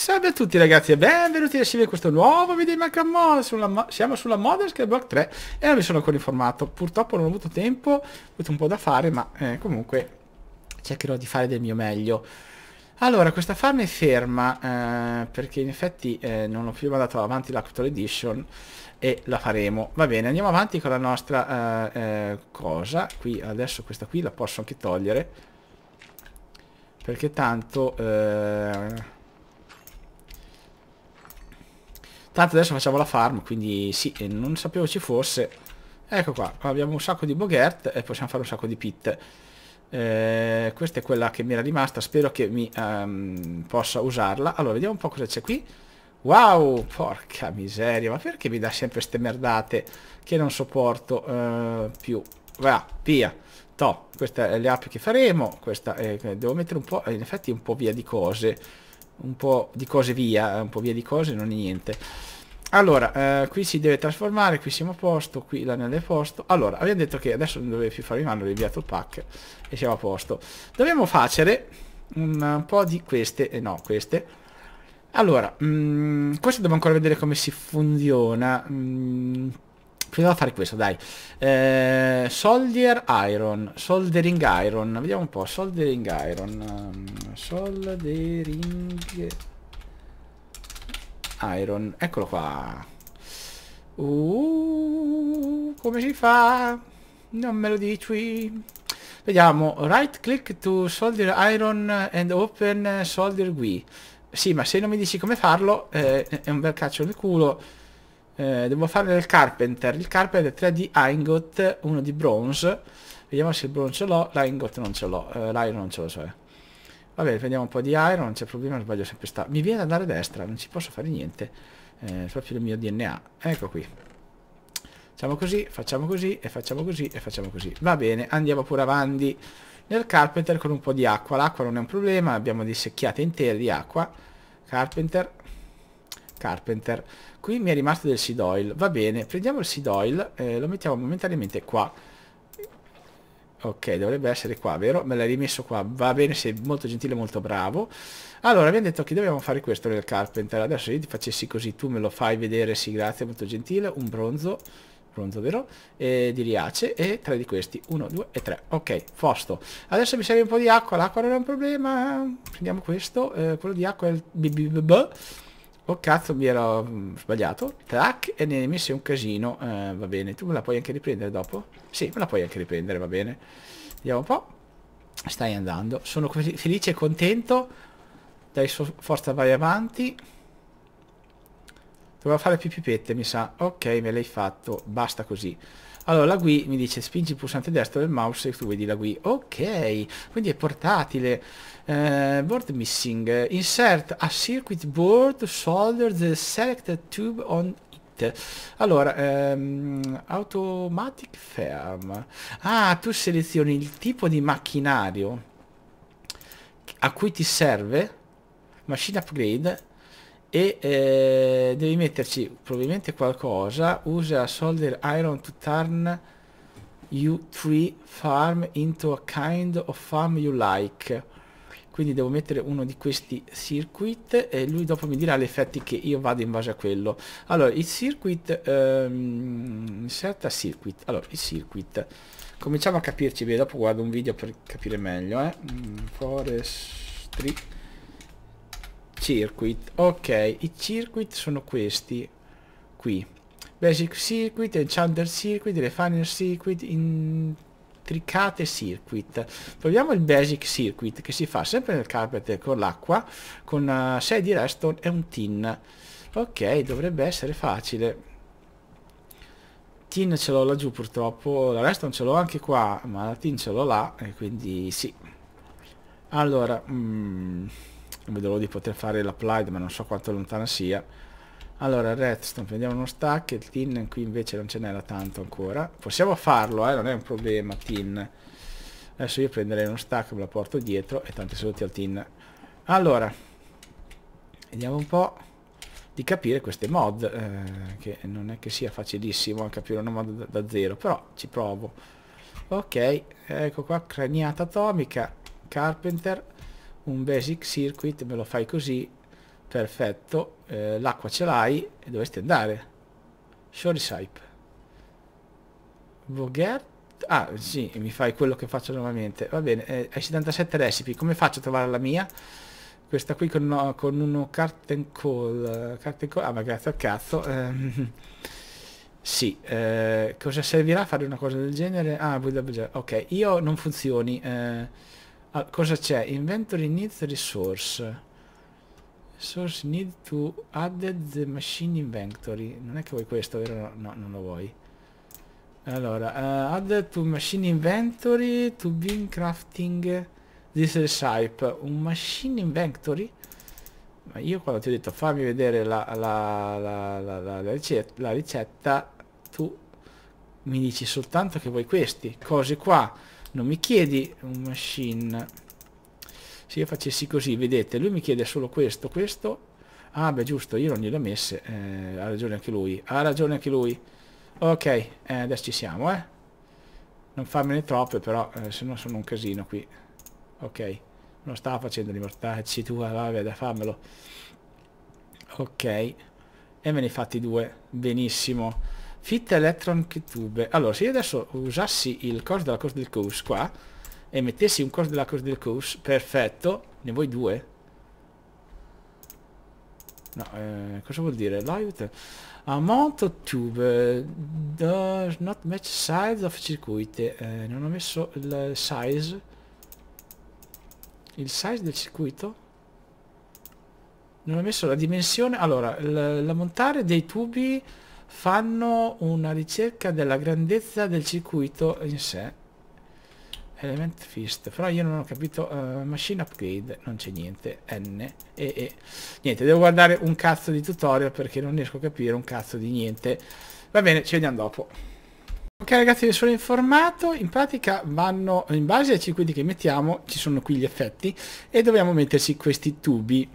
Salve a tutti ragazzi e benvenuti a scrivere questo nuovo video di Macamon sulla, Siamo sulla Modern Skyblock 3 e non mi sono ancora informato Purtroppo non ho avuto tempo, ho avuto un po' da fare ma eh, comunque cercherò di fare del mio meglio Allora questa farm è ferma eh, perché in effetti eh, non ho più mandato avanti la Cultural Edition e la faremo Va bene andiamo avanti con la nostra eh, eh, cosa Qui adesso questa qui la posso anche togliere Perché tanto eh, Tanto adesso facciamo la farm, quindi sì, non sapevo ci fosse. Ecco qua, qua abbiamo un sacco di boghert e possiamo fare un sacco di pit. Eh, questa è quella che mi era rimasta, spero che mi um, possa usarla. Allora, vediamo un po' cosa c'è qui. Wow, porca miseria, ma perché mi dà sempre ste merdate che non sopporto uh, più? Va, via. To, queste le app che faremo, questa eh, devo mettere un po', eh, in effetti un po' via di cose un po' di cose via, un po' via di cose, non è niente. Allora, eh, qui si deve trasformare, qui siamo a posto, qui l'anello è posto. Allora, abbiamo detto che adesso non dovevi più fare in mano, ho inviato il pack e siamo a posto. Dobbiamo fare un, po' di queste, e eh, no, queste. Allora, mh, mm, questo devo ancora vedere come si funziona. Mh, mm, proviamo a fare questo, dai. Eh, soldier iron, soldering iron, vediamo un po', soldering iron, ehm, soldering iron, eccolo qua. Uh, come si fa? Non me lo dici? Vediamo, right click to solder iron and open solder GUI. Sì, ma se non mi dici come farlo, eh, è un bel caccio nel culo. Eh, devo fare il Carpenter. Il Carpenter 3 di Ingot, uno di Bronze. Vediamo se il Bronze l'ho. L'Ingot non ce l'ho. Eh, L'iron non ce l'ho, cioè. Eh. bene, prendiamo un po' di Iron, non c'è problema, sbaglio sempre sta. Mi viene ad andare a destra, non ci posso fare niente. Eh, proprio il mio DNA. Ecco qui. Facciamo così, facciamo così, e facciamo così, e facciamo così. Va bene, andiamo pure avanti nel carpenter con un po' di acqua. L'acqua non è un problema, abbiamo dei secchiate intere di acqua. Carpenter, Carpenter. Qui mi è rimasto del seed oil. Va bene, prendiamo il seed oil e eh, lo mettiamo momentaneamente qua. Ok, dovrebbe essere qua, vero? Me l'hai rimesso qua. Va bene, sei molto gentile, molto bravo. Allora, abbiamo detto che dobbiamo fare questo nel Carpenter. Adesso io ti facessi così, tu me lo fai vedere. Sì, grazie, molto gentile. Un bronzo. Bronzo, vero? E di riace. E tre di questi. Uno, due e tre. Ok, posto. Adesso mi serve un po' di acqua. L'acqua non è un problema. Prendiamo questo. Eh, quello di acqua è il... BBB. Oh cazzo mi ero mm, sbagliato Track e ne hai messo un casino eh, Va bene tu me la puoi anche riprendere dopo? Sì me la puoi anche riprendere va bene Vediamo un po' Stai andando Sono felice e contento Dai forza vai avanti Dovevo fare più pipette mi sa Ok me l'hai fatto Basta così allora la GUI mi dice spingi il pulsante destro del mouse e tu vedi la GUI. Ok, quindi è portatile. Eh, board missing. Insert a circuit board, solder the selected tube on it. allora, ehm, automatic ferm. Ah, tu selezioni il tipo di macchinario a cui ti serve, machine upgrade, e eh, devi metterci probabilmente qualcosa usa solder iron to turn you tree farm into a kind of farm you like quindi devo mettere uno di questi circuit e lui dopo mi dirà gli effetti che io vado in base a quello allora il circuit um, certa circuit allora il circuit cominciamo a capirci bene dopo guardo un video per capire meglio eh. Mm, forestry circuit ok i circuit sono questi qui basic circuit enchanter circuit refiner circuit intricate circuit proviamo il basic circuit che si fa sempre nel carpet con l'acqua con 6 eh, di redstone e un tin ok dovrebbe essere facile tin ce l'ho laggiù purtroppo la redstone ce l'ho anche qua ma la tin ce l'ho là e quindi sì allora mm vedo di poter fare l'applied ma non so quanto lontana sia allora redstone prendiamo uno stack il tin qui invece non ce n'era tanto ancora possiamo farlo eh non è un problema tin adesso io prenderei uno stack me la porto dietro e tanti saluti al tin allora vediamo un po' di capire queste mod eh, che non è che sia facilissimo capire una mod da, da zero però ci provo ok ecco qua craniata atomica carpenter un basic circuit, me lo fai così, perfetto, eh, l'acqua ce l'hai e dovresti andare. Shorisipe. Vogert? Ah, sì, mi fai quello che faccio normalmente. Va bene, eh, hai 77 recipe, come faccio a trovare la mia? Questa qui con, con uno cart and call. Cart and call. Ah, ma grazie al cazzo. Ehm, eh, sì, cosa servirà fare una cosa del genere? Ah, ok, io non funzioni. Eh, Ah, cosa c'è? Inventory needs resource. Source need to add the machine inventory. Non è che vuoi questo, vero? No, non lo vuoi. Allora, uh, eh, add to machine inventory to begin crafting this recipe. Un machine inventory? Ma io quando ti ho detto fammi vedere la, la, la, la ricetta, la ricetta, tu mi dici soltanto che vuoi questi. Cose qua non mi chiedi un machine. Se io facessi così, vedete, lui mi chiede solo questo, questo. Ah, beh, giusto, io non gliel'ho messe. Eh, ha ragione anche lui. Ha ragione anche lui. Ok, eh, adesso ci siamo, eh. Non farmene troppe, però, eh, se no sono un casino qui. Ok. Non stava facendo di mortacci tu, ah, vabbè, da fammelo. Ok. E me ne fatti due. Benissimo. Fit Electron Tube. Allora, se io adesso usassi il cos della cost del course qua e mettessi un cos della cost del course, perfetto. Ne vuoi due? No, eh, cosa vuol dire? L'aiuto. Eh, amount of tube eh, does not match size of circuit. Eh, non ho messo il size. Il size del circuito? Non ho messo la dimensione. Allora, la, la montare dei tubi fanno una ricerca della grandezza del circuito in sé element fist però io non ho capito uh, machine upgrade non c'è niente n e, e niente devo guardare un cazzo di tutorial perché non riesco a capire un cazzo di niente va bene ci vediamo dopo ok ragazzi vi sono informato in pratica vanno in base ai circuiti che mettiamo ci sono qui gli effetti e dobbiamo metterci questi tubi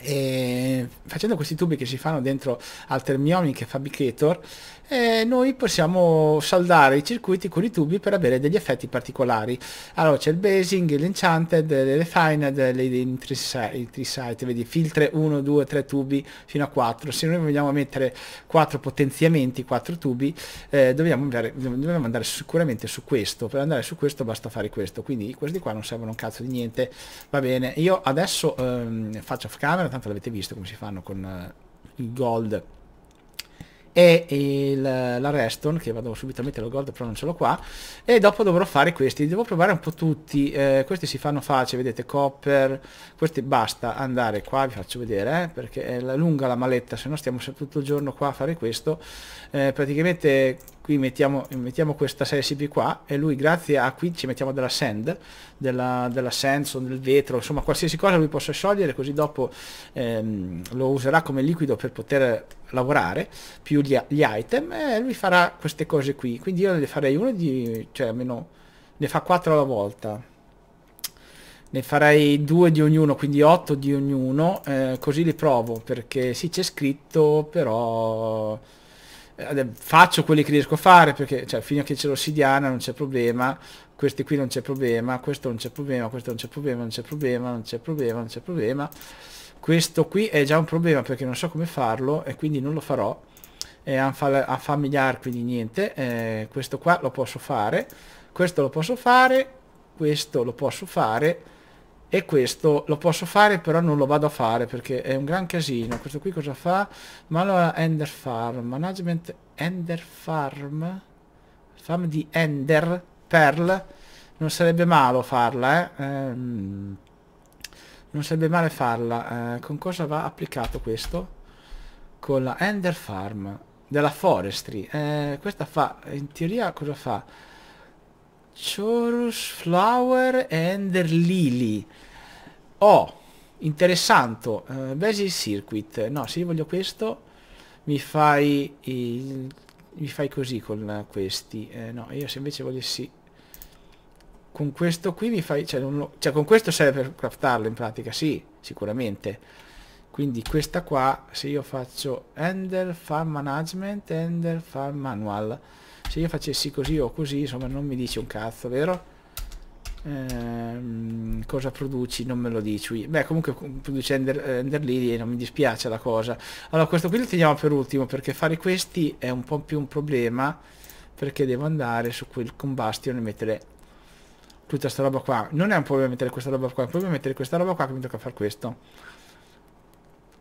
e facendo questi tubi che si fanno dentro al Thermionic Fabricator eh, noi possiamo saldare i circuiti con i tubi per avere degli effetti particolari. Allora c'è il basing, l'enchanted, le refined, le intrisite, vedi filtre 1, 2, 3 tubi fino a 4. Se noi vogliamo mettere 4 potenziamenti, 4 tubi, eh, dobbiamo, andare, dobbiamo andare sicuramente su questo. Per andare su questo basta fare questo, quindi questi qua non servono un cazzo di niente. Va bene, io adesso ehm, faccio off camera, tanto l'avete visto come si fanno con eh, il gold e il, la Reston che vado subito a mettere lo gold però non ce l'ho qua e dopo dovrò fare questi devo provare un po' tutti eh, questi si fanno facile vedete copper questi basta andare qua vi faccio vedere eh, perché è lunga la maletta se no stiamo tutto il giorno qua a fare questo eh, praticamente qui mettiamo, mettiamo questa 6CP qua e lui grazie a qui ci mettiamo della sand della, della sand del vetro insomma qualsiasi cosa lui possa sciogliere così dopo ehm, lo userà come liquido per poter lavorare, più gli, gli item, e lui farà queste cose qui. Quindi io ne farei uno di... cioè almeno ne fa 4 alla volta. Ne farei due di ognuno, quindi 8 di ognuno, eh, così li provo, perché sì c'è scritto, però eh, faccio quelli che riesco a fare perché cioè, fino a che c'è l'ossidiana non c'è problema questi qui non c'è problema questo non c'è problema questo non c'è problema non c'è problema non c'è problema non c'è problema, non questo qui è già un problema perché non so come farlo e quindi non lo farò è unfamiliar quindi niente eh, questo qua lo posso fare questo lo posso fare questo lo posso fare e questo lo posso fare però non lo vado a fare perché è un gran casino questo qui cosa fa? Manual Ender Farm Management Ender Farm Farm di Ender Pearl non sarebbe malo farla eh, ehm non sarebbe male farla eh, con cosa va applicato questo? con la Ender Farm della Forestry eh, questa fa in teoria cosa fa? Chorus Flower e Ender Lily oh interessante eh, Basic Circuit no se io voglio questo mi fai il, mi fai così con questi eh, no io se invece volessi con questo qui mi fai... Cioè, lo, cioè, con questo serve per craftarlo in pratica, sì, sicuramente. Quindi questa qua, se io faccio handle farm management, handle farm manual, se io facessi così o così, insomma, non mi dice un cazzo, vero? Ehm, cosa produci? Non me lo dici. Beh, comunque produce ender, eh, ender lily e non mi dispiace la cosa. Allora, questo qui lo teniamo per ultimo, perché fare questi è un po' più un problema, perché devo andare su quel combustion e mettere tutta sta roba qua. Non è un problema mettere questa roba qua, è un problema mettere questa roba qua che mi tocca fare questo.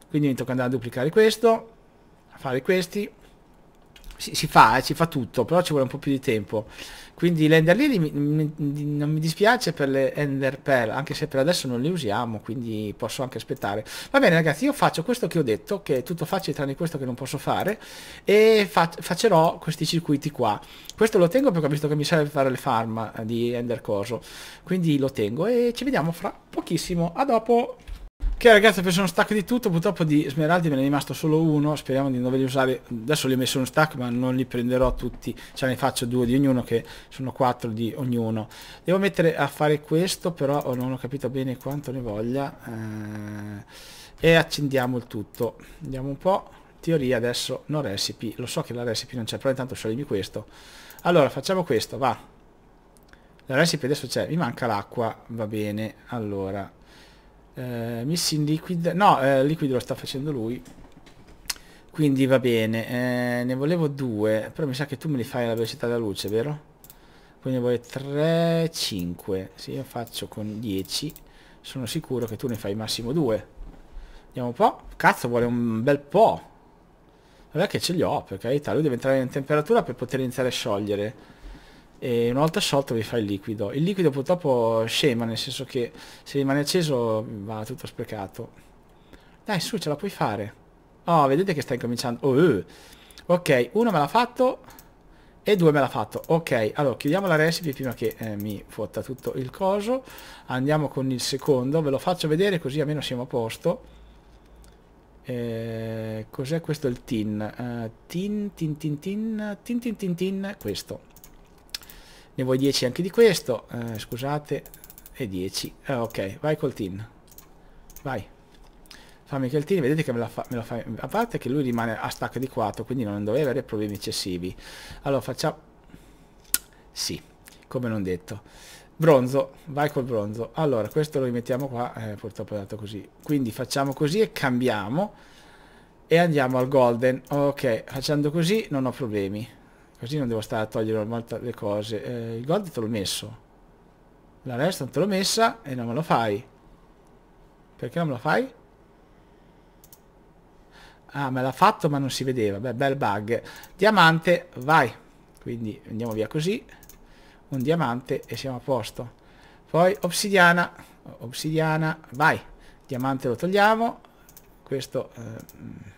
Quindi mi tocca andare a duplicare questo, a fare questi si, si, fa, eh, si fa tutto, però ci vuole un po' più di tempo. Quindi l'Ender lily non mi dispiace per le ender pearl, anche se per adesso non le usiamo, quindi posso anche aspettare. Va bene ragazzi, io faccio questo che ho detto, che è tutto facile tranne questo che non posso fare, e fac faccerò questi circuiti qua. Questo lo tengo perché ho visto che mi serve fare le farm eh, di ender coso, quindi lo tengo e ci vediamo fra pochissimo. A dopo! Ok ragazzi ho preso uno stack di tutto, purtroppo di smeraldi me ne è rimasto solo uno, speriamo di non doverli usare, adesso li ho messo uno stack ma non li prenderò tutti, cioè ne faccio due di ognuno che sono quattro di ognuno. Devo mettere a fare questo però oh, non ho capito bene quanto ne voglia eh, e accendiamo il tutto, andiamo un po', teoria adesso no recipe, lo so che la recipe non c'è però intanto scioglimi questo. Allora facciamo questo, va, la recipe adesso c'è, mi manca l'acqua, va bene, allora eh, messi liquid no eh, liquid lo sta facendo lui quindi va bene eh, ne volevo due però mi sa che tu me li fai alla velocità della luce vero? quindi vuoi 3 5 se io faccio con 10 sono sicuro che tu ne fai massimo 2 Andiamo un po' cazzo vuole un bel po' vabbè che ce li ho per carità lui deve entrare in temperatura per poter iniziare a sciogliere e una volta sciolto vi fa il liquido. Il liquido purtroppo scema, nel senso che se rimane acceso va tutto sprecato. Dai su, ce la puoi fare. Oh, vedete che sta incominciando. Oh, uh. Ok, uno me l'ha fatto e due me l'ha fatto. Ok, allora chiudiamo la recipe prima che eh, mi fotta tutto il coso. Andiamo con il secondo, ve lo faccio vedere così almeno siamo a posto. Eh, Cos'è questo il tin? Uh, tin? Tin tin tin tin tin tin tin tin questo ne vuoi 10 anche di questo. Eh, scusate. E 10. Eh, ok, vai col tin. Vai. Fammi che il team, vedete che me la, fa, me la fa, a parte che lui rimane a stack di 4, quindi non doveva avere problemi eccessivi. Allora facciamo, sì, come non detto. Bronzo, vai col bronzo. Allora, questo lo rimettiamo qua, eh, purtroppo è andato così. Quindi facciamo così e cambiamo e andiamo al golden. Ok, facendo così non ho problemi. Così non devo stare a togliere ogni le cose. Eh, il gold te l'ho messo. La resta non te l'ho messa e non me lo fai. Perché non me lo fai? Ah, me l'ha fatto ma non si vedeva. Beh, bel bug. Diamante, vai. Quindi andiamo via così. Un diamante e siamo a posto. Poi obsidiana. Obsidiana, vai. Diamante lo togliamo. Questo... Eh,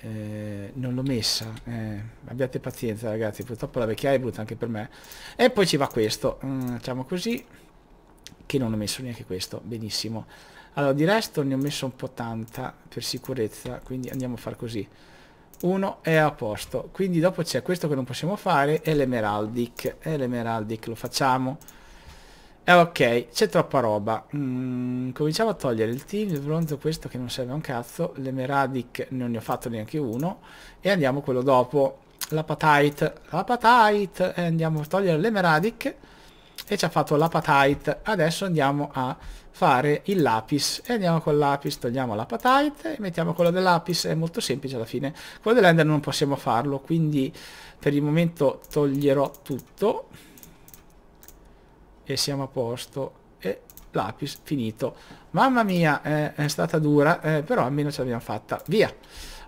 eh, non l'ho messa eh, abbiate pazienza ragazzi purtroppo la vecchiaia è brutta anche per me e poi ci va questo mm, facciamo così che non ho messo neanche questo benissimo allora di resto ne ho messo un po' tanta per sicurezza quindi andiamo a far così uno è a posto quindi dopo c'è questo che non possiamo fare e l'emeraldic e l'emeraldic lo facciamo eh ok, c'è troppa roba. Mm, cominciamo a togliere il team, il bronzo questo che non serve un cazzo, l'emeradic non ne ho fatto neanche uno e andiamo quello dopo. L'apatite, l'apatite, e eh, andiamo a togliere l'emeradic e ci ha fatto l'apatite. Adesso andiamo a fare il lapis e andiamo con lapis, togliamo l'apatite e mettiamo quello del lapis, è molto semplice alla fine. Quello dell'ender non possiamo farlo, quindi per il momento toglierò tutto e siamo a posto e lapis finito mamma mia eh, è stata dura eh, però almeno ce l'abbiamo fatta via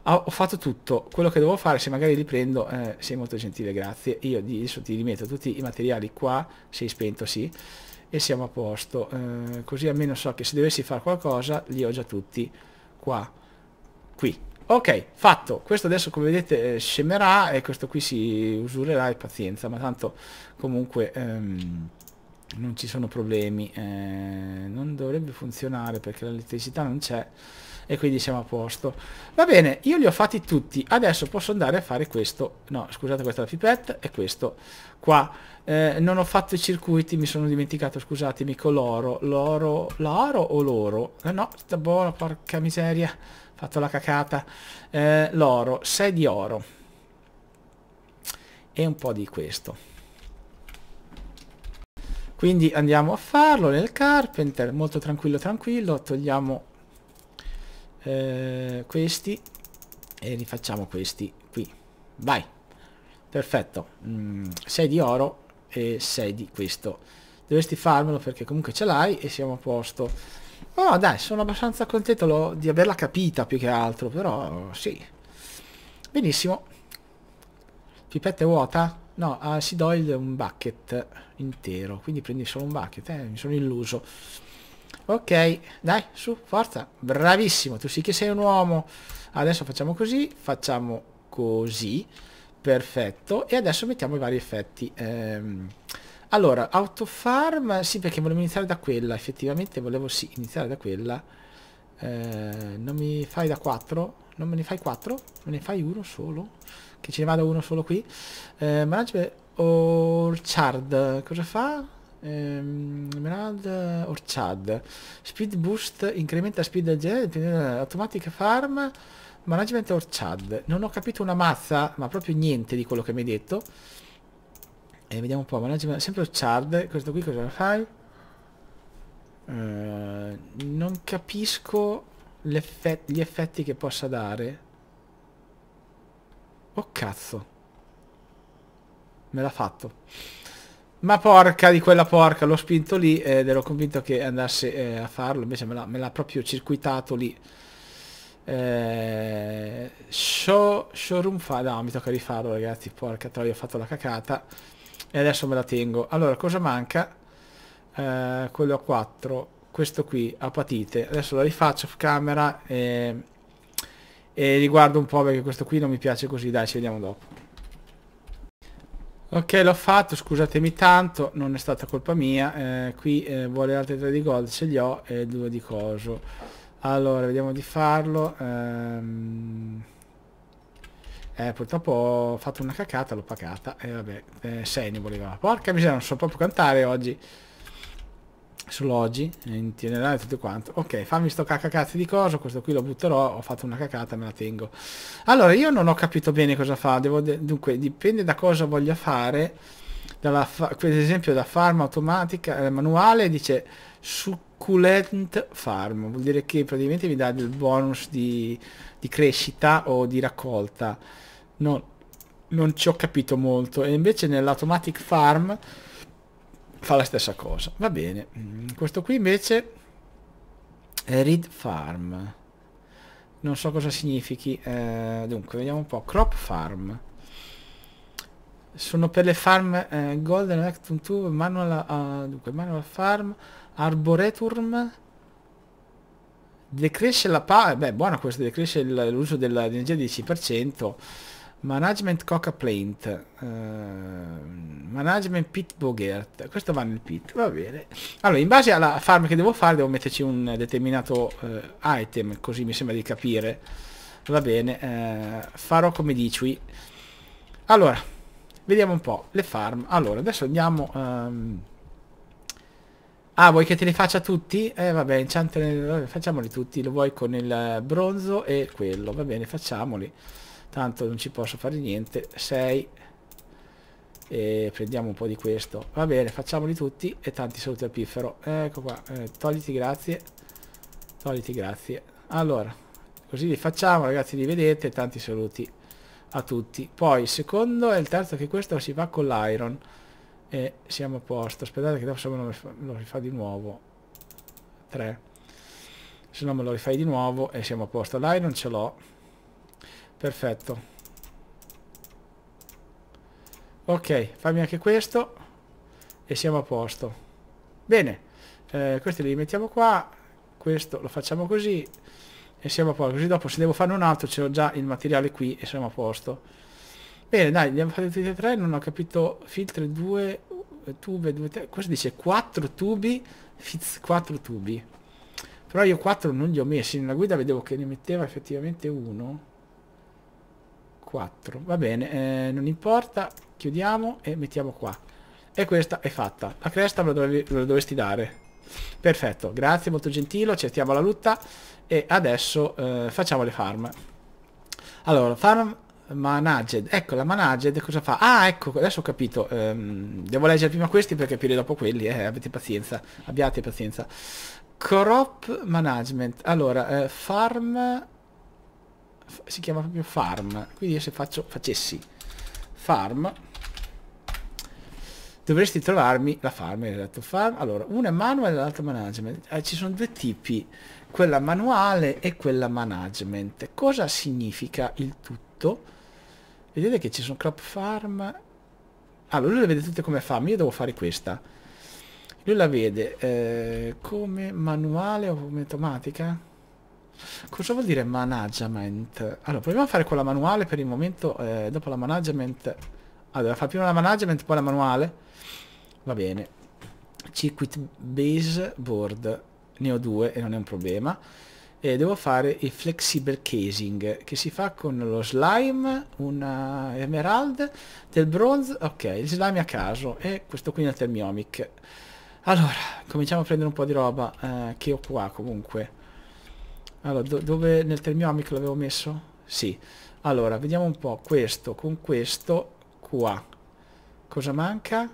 ho fatto tutto quello che devo fare se magari riprendo eh, sei molto gentile grazie io adesso ti rimetto tutti i materiali qua sei spento sì e siamo a posto eh, così almeno so che se dovessi fare qualcosa li ho già tutti qua qui ok fatto questo adesso come vedete eh, scemerà e questo qui si usurerà e pazienza ma tanto comunque ehm, non ci sono problemi eh, non dovrebbe funzionare perché l'elettricità non c'è e quindi siamo a posto va bene io li ho fatti tutti adesso posso andare a fare questo no scusate questa è la pipette e questo qua eh, non ho fatto i circuiti mi sono dimenticato scusatemi con l'oro l'oro l'oro o l'oro eh no sta buona porca miseria ho fatto la cacata eh, l'oro 6 di oro e un po' di questo quindi andiamo a farlo nel carpenter, molto tranquillo tranquillo, togliamo eh, questi e rifacciamo questi qui. Vai, perfetto, mm, di oro e 6 di questo. Dovresti farmelo perché comunque ce l'hai e siamo a posto. Oh dai, sono abbastanza contento lo, di averla capita più che altro, però sì. Benissimo. Pipetta è vuota? No, a ah, Sidoil un bucket intero quindi prendi solo un bucket eh? mi sono illuso ok dai su forza bravissimo tu sì che sei un uomo adesso facciamo così facciamo così perfetto e adesso mettiamo i vari effetti ehm, allora autofarm sì perché volevo iniziare da quella effettivamente volevo sì iniziare da quella eh, non mi fai da 4 non me ne fai 4 me ne fai uno solo che ce ne vada uno solo qui. Eh, Management Orchard, cosa fa? Emerald eh, Orchard Speed Boost incrementa speed general, eh, Automatic Farm Management Orchard Non ho capito una mazza ma proprio niente di quello che mi hai detto e eh, vediamo un po' Management Sempre Orchard Questo qui cosa fai? Eh, non capisco effett gli effetti che possa dare Oh cazzo. Me l'ha fatto. Ma porca di quella porca, l'ho spinto lì ed ero convinto che andasse eh, a farlo, invece me l'ha proprio circuitato lì. Eh, show, showroom fa... No, mi tocca rifarlo ragazzi, porca troia, ho fatto la cacata. E adesso me la tengo. Allora, cosa manca? Eh, quello a 4, questo qui, apatite. Adesso la rifaccio off camera e e riguardo un po' perché questo qui non mi piace così, dai ci vediamo dopo. Ok l'ho fatto, scusatemi tanto, non è stata colpa mia, eh, qui eh, vuole altri tre di gold, ce li ho e due di coso. Allora, vediamo di farlo. Ehm... Eh, purtroppo ho fatto una cacata, l'ho pagata. E eh, vabbè, 6 eh, ne voleva. Porca miseria, non so proprio cantare oggi solo eh, in generale tutto quanto ok fammi sto cacacazzi di coso questo qui lo butterò ho fatto una cacata me la tengo allora io non ho capito bene cosa fa Devo dunque dipende da cosa voglia fare dalla fa per esempio da farm automatica eh, manuale dice succulent farm vuol dire che praticamente mi dà del bonus di, di crescita o di raccolta non, non ci ho capito molto e invece nell'automatic farm fa la stessa cosa. Va bene. Mm, questo qui invece è Reed Farm. Non so cosa significhi. Eh, dunque, vediamo un po'. Crop Farm. Sono per le farm eh, Golden Actum Tube, Manual, uh, dunque, Manual Farm, Arboretum. Decresce la pa... Eh, beh, buona questa, decresce l'uso dell'energia del 10%. Management Coca Plaint. Uh, management Pit Bogert. Questo va nel pit, va bene. Allora, in base alla farm che devo fare, devo metterci un determinato uh, item, così mi sembra di capire. Va bene, uh, farò come dici. qui Allora, vediamo un po'. Le farm. Allora, adesso andiamo... Um... Ah, vuoi che te le faccia tutti? Eh, vabbè, inchantene... facciamoli tutti. Lo vuoi con il bronzo e quello. Va bene, facciamoli tanto non ci posso fare niente 6 e prendiamo un po' di questo va bene facciamoli tutti e tanti saluti al piffero ecco qua eh, togliti grazie togliti grazie allora così li facciamo ragazzi li vedete tanti saluti a tutti poi il secondo e il terzo che questo si va con l'iron e siamo a posto aspettate che dopo se non lo rifà di nuovo 3 se no me lo rifai di nuovo e siamo a posto l'iron ce l'ho Perfetto. Ok, fammi anche questo. E siamo a posto. Bene. Eh, questi li mettiamo qua. Questo lo facciamo così. E siamo a posto. Così dopo se devo fare un altro ce l'ho già il materiale qui e siamo a posto. Bene, dai, abbiamo fatto tutti e tre. Non ho capito. Filtre 2, tube, 2, 3. Questo dice 4 tubi. 4 tubi. Però io 4 non li ho messi. Nella guida vedevo che ne metteva effettivamente uno. 4 va bene eh, non importa chiudiamo e mettiamo qua e questa è fatta la cresta me la, dovevi, me la dovresti dare perfetto grazie molto gentile accettiamo la lutta e adesso eh, facciamo le farm allora farm managed ecco la managed cosa fa ah ecco adesso ho capito ehm, devo leggere prima questi perché più dopo quelli eh, avete pazienza abbiate pazienza crop management allora eh, farm si chiama proprio farm quindi io se faccio, facessi farm dovresti trovarmi la farm in realtà farm allora una è manual e l'altra management eh, ci sono due tipi quella manuale e quella management cosa significa il tutto vedete che ci sono crop farm allora lui le vede tutte come farm io devo fare questa lui la vede eh, come manuale o come automatica Cosa vuol dire management? Allora, proviamo a fare quella manuale per il momento, eh, dopo la management... Allora, fa prima la management, poi la manuale. Va bene. Circuit base board. Ne ho due e non è un problema. E devo fare il flexible casing, che si fa con lo slime, un eh, emerald, del bronze... Ok, il slime a caso. E questo qui è una thermiomic. Allora, cominciamo a prendere un po' di roba eh, che ho qua comunque. Allora, do dove nel termiomic l'avevo messo? Sì. Allora, vediamo un po'. Questo con questo qua. Cosa manca?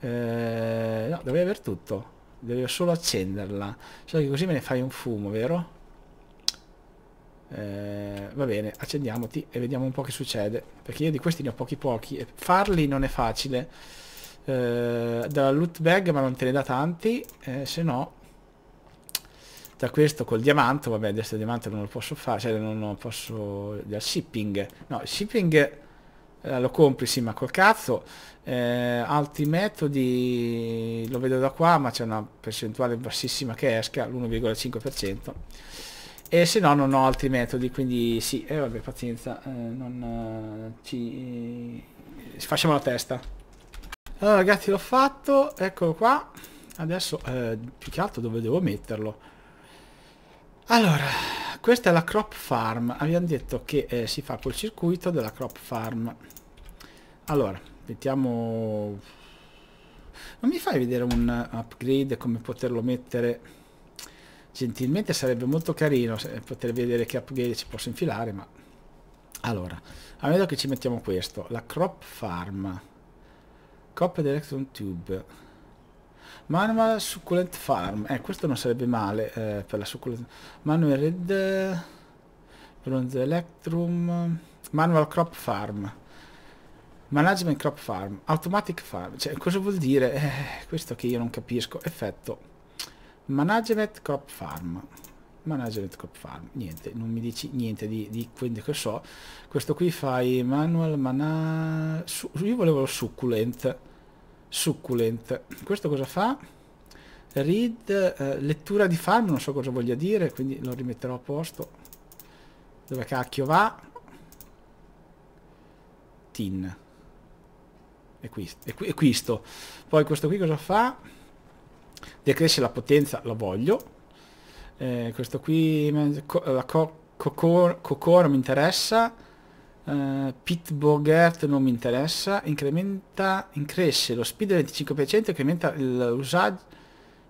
Eh, no, dovrei aver tutto. Devo solo accenderla. Solo che così me ne fai un fumo, vero? Eh, va bene, accendiamoti e vediamo un po' che succede. Perché io di questi ne ho pochi pochi e farli non è facile. Eh, dalla loot bag, ma non te ne dà tanti. Eh, se no da questo col diamante, vabbè adesso il diamante non lo posso fare, cioè non lo posso... dal shipping, no, shipping eh, lo compri sì ma col cazzo, eh, altri metodi lo vedo da qua ma c'è una percentuale bassissima che esca, l'1,5% e se no non ho altri metodi quindi sì, e eh, vabbè pazienza, eh, non eh, ci... Eh, facciamo la testa. Allora ragazzi l'ho fatto, eccolo qua, adesso più che altro dove devo metterlo? Allora, questa è la crop farm. Abbiamo detto che eh, si fa col circuito della crop farm. Allora, mettiamo... Non mi fai vedere un upgrade come poterlo mettere? Gentilmente sarebbe molto carino poter vedere che upgrade ci posso infilare, ma... Allora, a meno che ci mettiamo questo, la crop farm. Crop direction tube Manual Succulent Farm. Eh, questo non sarebbe male eh, per la succulent. Manual Red... Bronze Electrum... Manual Crop Farm. Management Crop Farm. Automatic Farm. Cioè, cosa vuol dire? Eh, questo che io non capisco. Effetto. Management Crop Farm. Management Crop Farm. Niente, non mi dici niente di, di quindi che so. Questo qui fai manual, mana... Su, io volevo lo succulent succulent. Questo cosa fa? Read, eh, lettura di farm, non so cosa voglia dire, quindi lo rimetterò a posto. Dove cacchio va? Tin. E, qui, qui, questo. Poi questo qui cosa fa? Decresce la potenza, lo voglio. Eh, questo qui, eh, co, co, eh, co, cocor, cocor mi interessa eh, Pit Bogert non mi interessa. Incrementa, incresce lo speed del 25%, incrementa l'usaggio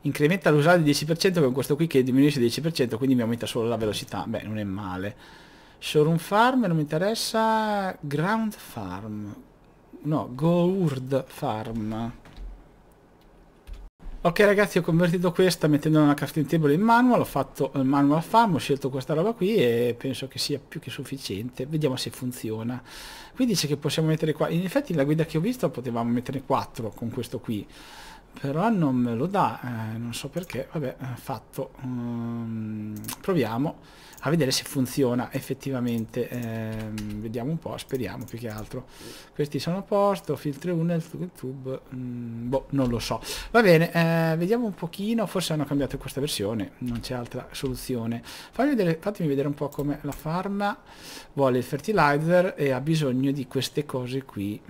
incrementa l'usaggio del 10% con questo qui che diminuisce del 10%, quindi mi aumenta solo la velocità. Beh, non è male. Showroom Farm non mi interessa. Ground Farm. No, Gourd Farm. Ok ragazzi ho convertito questa mettendo una crafting table in manual, ho fatto il manual farm, ho scelto questa roba qui e penso che sia più che sufficiente, vediamo se funziona. Qui dice che possiamo mettere qua, in effetti la guida che ho visto potevamo mettere 4 con questo qui, però non me lo dà, eh, non so perché, vabbè, eh, fatto, um, proviamo a vedere se funziona effettivamente. Ehm, vediamo un po', speriamo più che altro. Questi sono a posto, filtro 1 e il mm, boh, non lo so. Va bene, eh, vediamo un pochino, forse hanno cambiato questa versione, non c'è altra soluzione. Fammi Vedere, fatemi vedere un po' come la farma vuole il fertilizer e ha bisogno di queste cose qui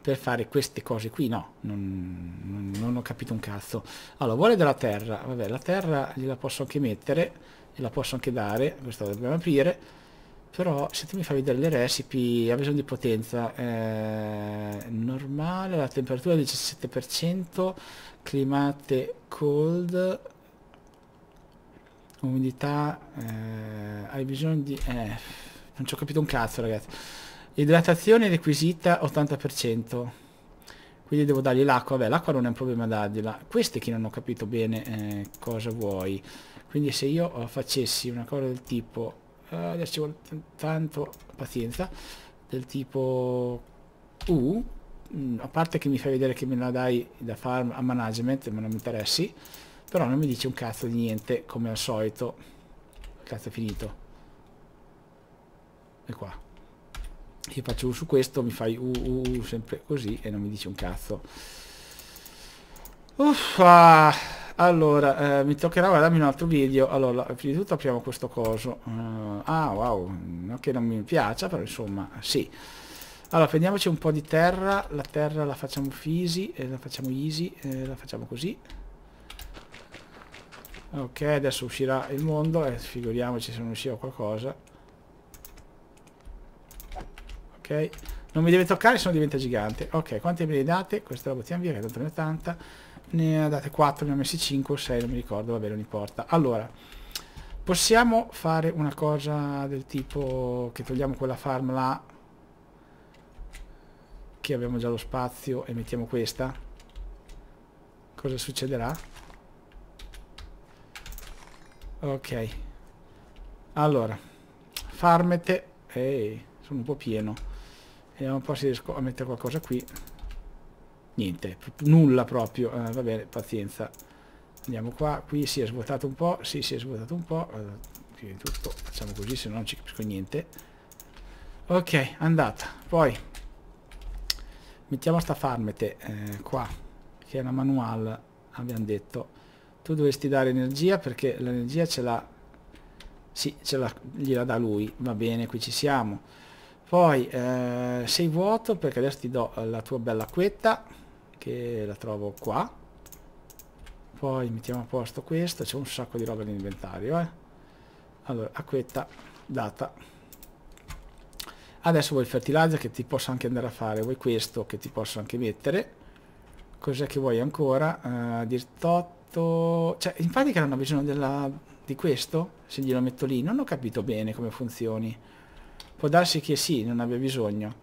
per fare queste cose qui no non, non, ho capito un cazzo allora vuole della terra vabbè la terra gliela posso anche mettere gliela posso anche dare questo dobbiamo aprire però se tu mi fai vedere le recipe ha bisogno di potenza eh, normale la temperatura del 17% climate cold umidità eh, hai bisogno di eh, non ci ho capito un cazzo ragazzi Idratazione requisita 80%. Quindi devo dargli l'acqua. Vabbè, l'acqua non è un problema dargliela. Questo è che non ho capito bene eh, cosa vuoi. Quindi se io eh, facessi una cosa del tipo... Eh, adesso ci vuole tanto pazienza. Del tipo... U. Uh, mm, a parte che mi fai vedere che me la dai da farm a management, ma non mi interessi. Però non mi dice un cazzo di niente, come al solito. Cazzo è finito. E qua io faccio su questo, mi fai U, U, U sempre così e non mi dici un cazzo. Uffa! Ah, allora, eh, mi toccherà guardarmi un altro video. Allora, prima di tutto apriamo questo coso. Uh, ah, wow, non che non mi piaccia, però insomma, sì. Allora, prendiamoci un po' di terra. La terra la facciamo easy e eh, la facciamo easy, e eh, la facciamo così. Ok, adesso uscirà il mondo e figuriamoci se non usciva qualcosa non mi deve toccare se no diventa gigante ok quante me le date? questa la buttiamo via che tanto ne ho tanta ne date 4 ne ho messi 5 o 6 non mi ricordo vabbè non importa allora possiamo fare una cosa del tipo che togliamo quella farm là che abbiamo già lo spazio e mettiamo questa cosa succederà? ok allora farmete ehi sono un po' pieno Vediamo un po' se riesco a mettere qualcosa qui. Niente, nulla proprio. Eh, va bene, pazienza. Andiamo qua. Qui si è svuotato un po'. Sì, si è svuotato un po'. Allora, eh, di tutto facciamo così, se no non ci capisco niente. Ok, andata. Poi mettiamo sta farmete eh, qua, che è la manual, abbiamo detto. Tu dovresti dare energia perché l'energia ce l'ha... Sì, ce la, gliela dà lui. Va bene, qui ci siamo poi eh, sei vuoto perché adesso ti do la tua bella acquetta che la trovo qua. Poi mettiamo a posto questo, c'è un sacco di roba nell'inventario. Eh. Allora, acquetta data. Adesso vuoi il fertilizer che ti posso anche andare a fare, vuoi questo che ti posso anche mettere. Cos'è che vuoi ancora? Uh, dirtotto... Cioè, in pratica hanno bisogno della... di questo? Se glielo metto lì, non ho capito bene come funzioni. Può darsi che sì, non abbia bisogno.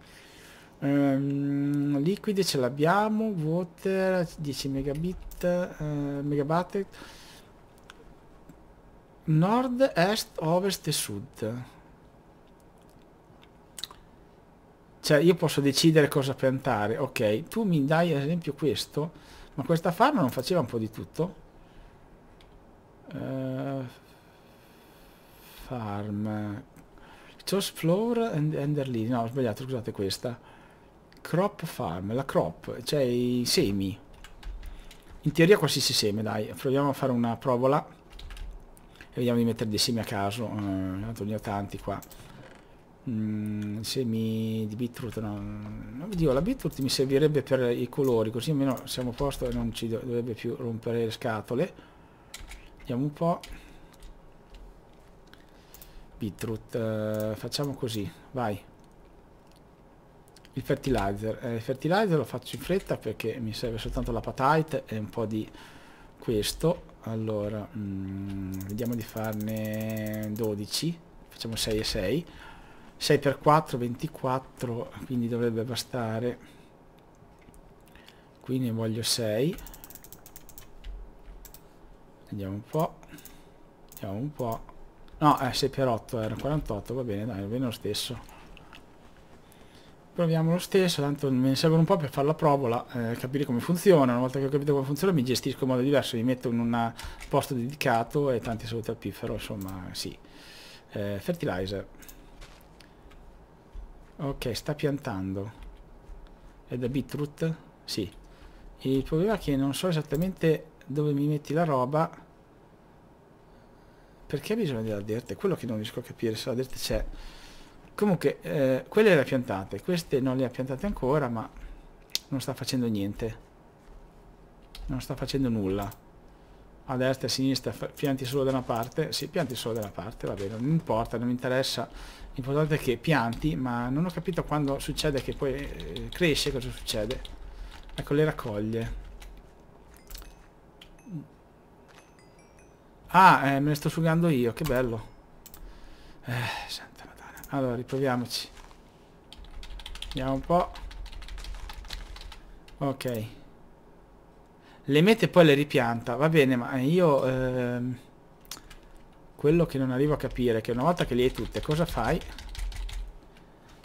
Um, ehm, liquidi ce l'abbiamo, water 10 megabit, uh, eh, megabyte. Nord, est, ovest e sud. Cioè io posso decidere cosa piantare, ok, tu mi dai ad esempio questo, ma questa farma non faceva un po' di tutto? Uh, farm, Toast Floor and Ender No, ho sbagliato, scusate questa. Crop Farm, la crop, cioè i semi. In teoria qualsiasi seme, dai. Proviamo a fare una provola. E vediamo di mettere dei semi a caso. Uh, tanto ne ho tanti qua. Mm, semi di beetroot no, no dico, la beetroot mi servirebbe per i colori così almeno siamo a posto e non ci dovrebbe più rompere le scatole vediamo un po' Beetroot, eh, facciamo così, vai. Il fertilizer, eh, il fertilizer lo faccio in fretta perché mi serve soltanto la patite e un po' di questo. Allora, mm, vediamo di farne 12, facciamo 6 e 6. 6 per 4, 24, quindi dovrebbe bastare. Qui ne voglio 6. Vediamo un po', vediamo un po'. No, eh, è 6 per 8 era 48, va bene, dai, va bene lo stesso. Proviamo lo stesso, tanto me ne servono un po' per fare la provola, eh, capire come funziona. Una volta che ho capito come funziona mi gestisco in modo diverso, mi metto in un eh, posto dedicato e tanti saluti al piffero, insomma, sì. Eh, fertilizer. Ok, sta piantando. È da beetroot? Sì. Il problema è che non so esattamente dove mi metti la roba perché bisogna della dirt? quello che non riesco a capire, se la dirt c'è. Comunque, eh, quelle le ha piantate, queste non le ha piantate ancora, ma non sta facendo niente. Non sta facendo nulla. A destra e a sinistra pianti solo da una parte. Sì, pianti solo da una parte, va bene, non importa, non mi interessa. L'importante è che pianti, ma non ho capito quando succede che poi eh, cresce, cosa succede. Ecco, le raccoglie. Ah, eh, me ne sto sugando io, che bello. Eh, santa madonna. Allora, riproviamoci. Vediamo un po'. Ok. Le mette e poi le ripianta. Va bene, ma eh, io... Ehm, quello che non arrivo a capire è che una volta che le hai tutte, cosa fai?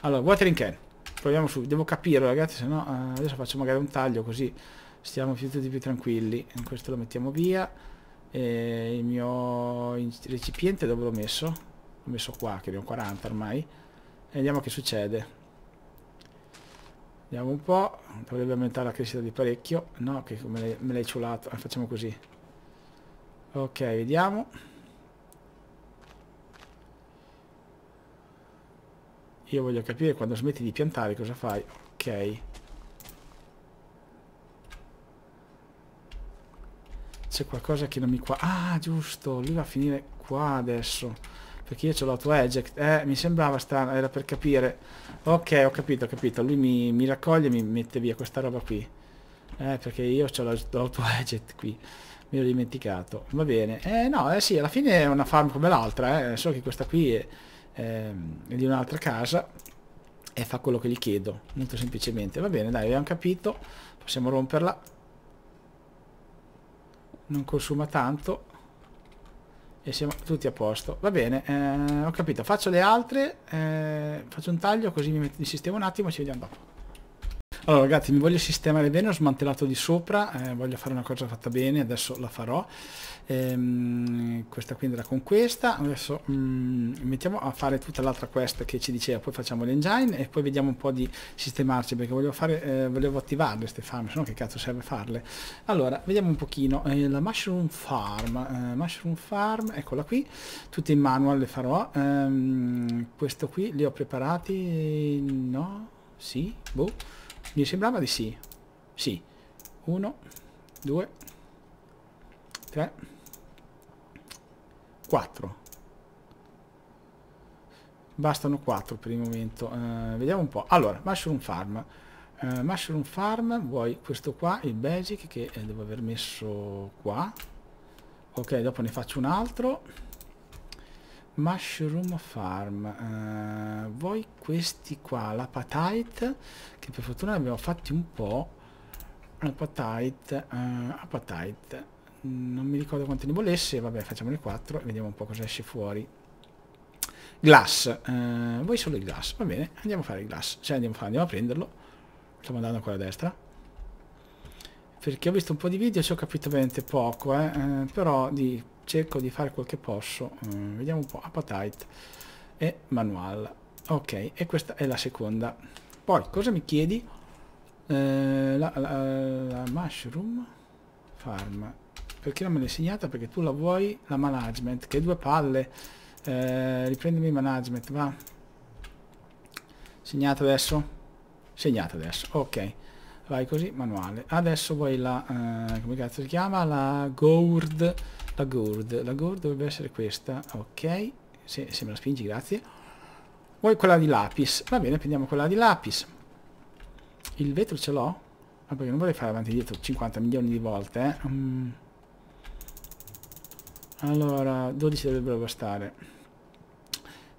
Allora, watering can. Proviamo su. Devo capirlo, ragazzi, se no... Eh, adesso faccio magari un taglio così stiamo più tutti più tranquilli. Questo lo mettiamo via e il mio recipiente dove l'ho messo? L'ho messo qua che ne ho 40 ormai e vediamo che succede vediamo un po' dovrebbe aumentare la crescita di parecchio no che me l'hai ciulato ah, facciamo così ok vediamo io voglio capire quando smetti di piantare cosa fai ok C'è qualcosa che non mi qua... Ah, giusto, lui va a finire qua adesso. Perché io ho l'auto eject. Eh, mi sembrava strano, era per capire. Ok, ho capito, ho capito. Lui mi, mi raccoglie e mi mette via questa roba qui. Eh, perché io ho l'auto eject qui. Mi ero dimenticato. Va bene. Eh, no, eh sì, alla fine è una farm come l'altra, eh. Solo che questa qui è, è, ehm, è di un'altra casa. E fa quello che gli chiedo. Molto semplicemente. Va bene, dai, abbiamo capito. Possiamo romperla non consuma tanto e siamo tutti a posto va bene eh, ho capito faccio le altre eh, faccio un taglio così mi, metto, mi sistemo un attimo ci vediamo dopo allora ragazzi mi voglio sistemare bene, ho smantellato di sopra, eh, voglio fare una cosa fatta bene, adesso la farò. Ehm, questa qui andrà con questa, adesso mm, mettiamo a fare tutta l'altra quest che ci diceva, poi facciamo l'engine e poi vediamo un po' di sistemarci perché volevo, fare, eh, volevo attivarle queste farm, se no che cazzo serve farle. Allora, vediamo un pochino, eh, la mushroom farm, eh, mushroom farm, eccola qui, tutte in manual le farò, ehm, questo qui li ho preparati, no? Sì, boh mi sembrava di sì. Sì. 1, 2, 3, 4. Bastano 4 per il momento. Uh, vediamo un po'. Allora, mushroom farm. Uh, mushroom farm, vuoi questo qua, il basic, che eh, devo aver messo qua. Ok, dopo ne faccio un altro Mushroom Farm. Uh, eh, voi questi qua, l'apatite, che per fortuna abbiamo fatti un po'. Apatite, uh, eh, apatite. Non mi ricordo quanti ne volesse, vabbè facciamone 4 e vediamo un po' cosa esce fuori. Glass, uh, eh, voi solo il glass, va bene, andiamo a fare il glass, cioè andiamo a, fare, andiamo a prenderlo. Stiamo andando ancora a destra. Perché ho visto un po' di video e ci ho capito veramente poco, eh? eh però di, cerco di fare quel che posso. Mm, vediamo un po'. Appetite e manual. Ok, e questa è la seconda. Poi, cosa mi chiedi? Eh, la, la, la mushroom farm. Perché non me l'hai segnata? Perché tu la vuoi la management. Che due palle. Eh, riprendimi management, va. Segnata adesso? Segnata adesso, ok vai così manuale adesso vuoi la eh, come cazzo si chiama la gourd la gourd la gourd dovrebbe essere questa ok se, se me la spingi grazie vuoi quella di lapis va bene prendiamo quella di lapis il vetro ce l'ho ma ah, perché non vorrei fare avanti e dietro 50 milioni di volte eh? mm. allora 12 dovrebbero bastare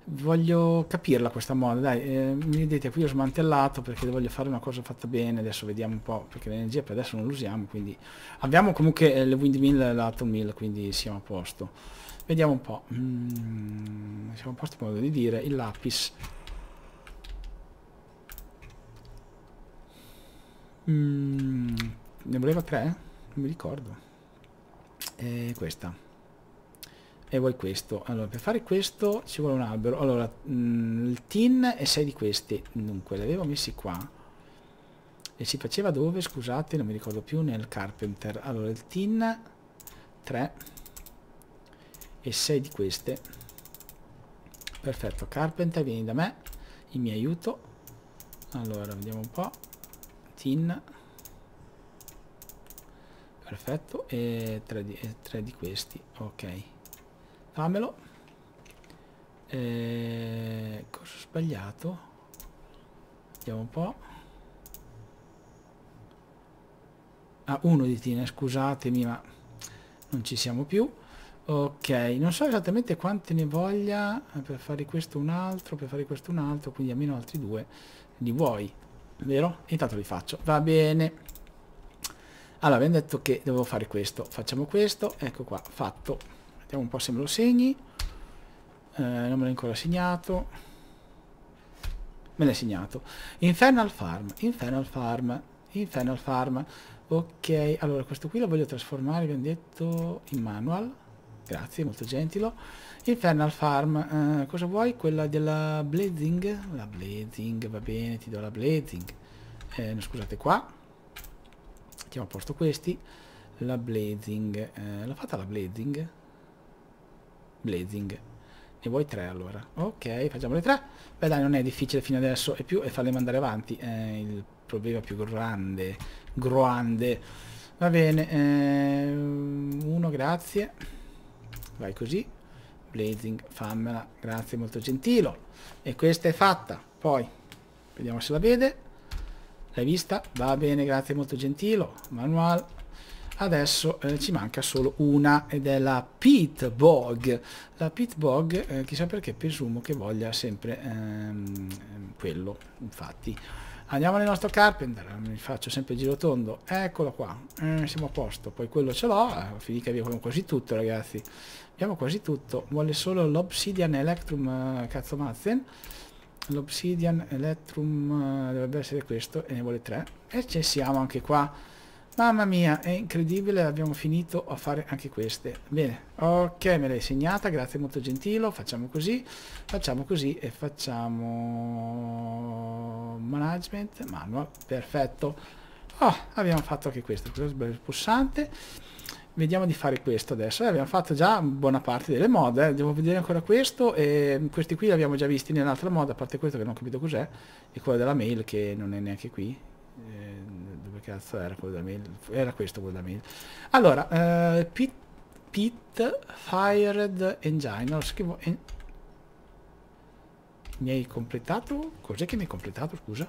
voglio capirla questa moda dai eh, mi vedete qui ho smantellato perché voglio fare una cosa fatta bene adesso vediamo un po' perché l'energia per adesso non l'usiamo quindi abbiamo comunque eh, le windmill e la 1000 quindi siamo a posto vediamo un po' mm, siamo a posto modo di dire il lapis mm, ne voleva tre? non mi ricordo e eh, questa e vuoi questo. Allora, per fare questo ci vuole un albero. Allora, mh, mm, il tin e 6 di questi. Dunque, li avevo messi qua. E si faceva dove? Scusate, non mi ricordo più, nel carpenter. Allora, il tin 3 e 6 di queste. Perfetto, carpenter, vieni da me, il mio aiuto. Allora, vediamo un po'. Tin. Perfetto, e 3 di, di questi. Ok. Fammelo. Eh, cosa ho sbagliato? Vediamo un po'. Ah, uno di Tina, scusatemi, ma non ci siamo più. Ok, non so esattamente quante ne voglia eh, per fare questo un altro, per fare questo un altro, quindi almeno altri due li vuoi, vero? Intanto li faccio, va bene. Allora, abbiamo detto che devo fare questo, facciamo questo, ecco qua, fatto. Vediamo un po' se me lo segni. Eh, non me l'ho ancora segnato. Me l'hai segnato. Infernal Farm, Infernal Farm, Infernal Farm. Ok, allora questo qui lo voglio trasformare, abbiamo detto, in manual. Grazie, molto gentilo Infernal Farm, eh, cosa vuoi? Quella della Blazing? La Blazing, va bene, ti do la Blazing. Eh, no, scusate, qua. Mettiamo a posto questi. La Blazing, eh, l'ho fatta la Blazing? Blazing. Ne vuoi tre allora? Ok, facciamo le tre. Beh dai, non è difficile fino adesso e più e farle mandare avanti. È il problema più grande. Grande. Va bene. Eh, uno, grazie. Vai così. Blazing, fammela. Grazie, molto gentile. E questa è fatta. Poi, vediamo se la vede. L'hai vista? Va bene, grazie, molto gentile. Manual adesso eh, ci manca solo una ed è la Pit Bog la Pit Bog eh, chissà perché presumo che voglia sempre ehm, quello infatti andiamo nel nostro carpenter mi faccio sempre il giro tondo eccolo qua eh, siamo a posto poi quello ce l'ho eh, finita abbiamo quasi tutto ragazzi abbiamo quasi tutto vuole solo l'obsidian electrum eh, cazzo mazzen l'obsidian electrum eh, dovrebbe essere questo e ne vuole tre e ci siamo anche qua Mamma mia, è incredibile, abbiamo finito a fare anche queste. Bene, ok, me l'hai segnata, grazie, molto gentile. Facciamo così, facciamo così e facciamo management, manual, perfetto. Oh, abbiamo fatto anche questo, questo è pulsante. Vediamo di fare questo adesso. Eh, abbiamo fatto già buona parte delle mod, eh. devo vedere ancora questo. E questi qui li abbiamo già visti nell'altra mod, a parte questo che non ho capito cos'è, e quello della mail che non è neanche qui. Eh, cazzo era quello della mail? Era questo quello della mail. Allora, uh, eh, pit, pit Fired Engine. Allora, scrivo... En mi hai completato? Cos'è che mi hai completato, scusa?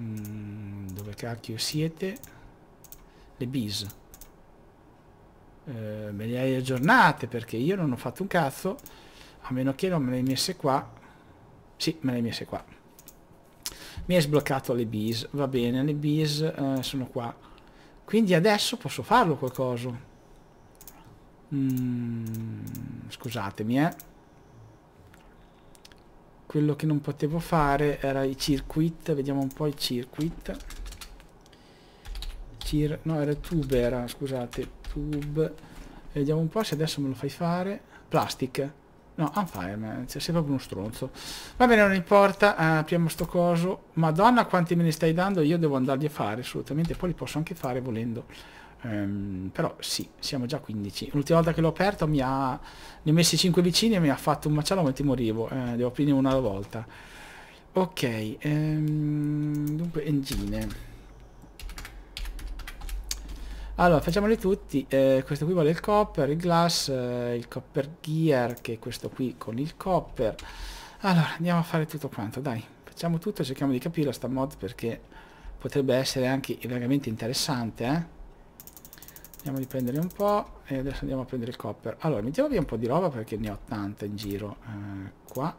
Mm, dove cacchio siete? Le bis. Eh, me le hai aggiornate perché io non ho fatto un cazzo. A meno che non me le hai messe qua. Sì, me le hai messe qua mi hai sbloccato le bees va bene le bees eh, sono qua quindi adesso posso farlo qualcosa mm, scusatemi eh quello che non potevo fare era i circuit vediamo un po' i circuit Cir no era tube era scusate tube vediamo un po' se adesso me lo fai fare plastic No, Unfire, c'è sempre uno stronzo. Va bene, non importa, uh, apriamo sto coso. Madonna, quanti me ne stai dando, io devo andarli a fare, assolutamente. Poi li posso anche fare volendo. Um, però sì, siamo già 15. L'ultima volta che l'ho aperto mi ha... ne ho messi 5 vicini e mi ha fatto un macello mentre morivo. Uh, devo aprire una alla volta. Ok, um, dunque, engine. Allora, facciamoli tutti. Eh, questo qui vuole il copper, il glass, eh, il copper gear, che è questo qui con il copper. Allora, andiamo a fare tutto quanto, dai. Facciamo tutto, cerchiamo di capire sta mod perché potrebbe essere anche veramente interessante, eh. Andiamo di prendere un po' e adesso andiamo a prendere il copper. Allora, mettiamo via un po' di roba perché ne ho tanta in giro eh, qua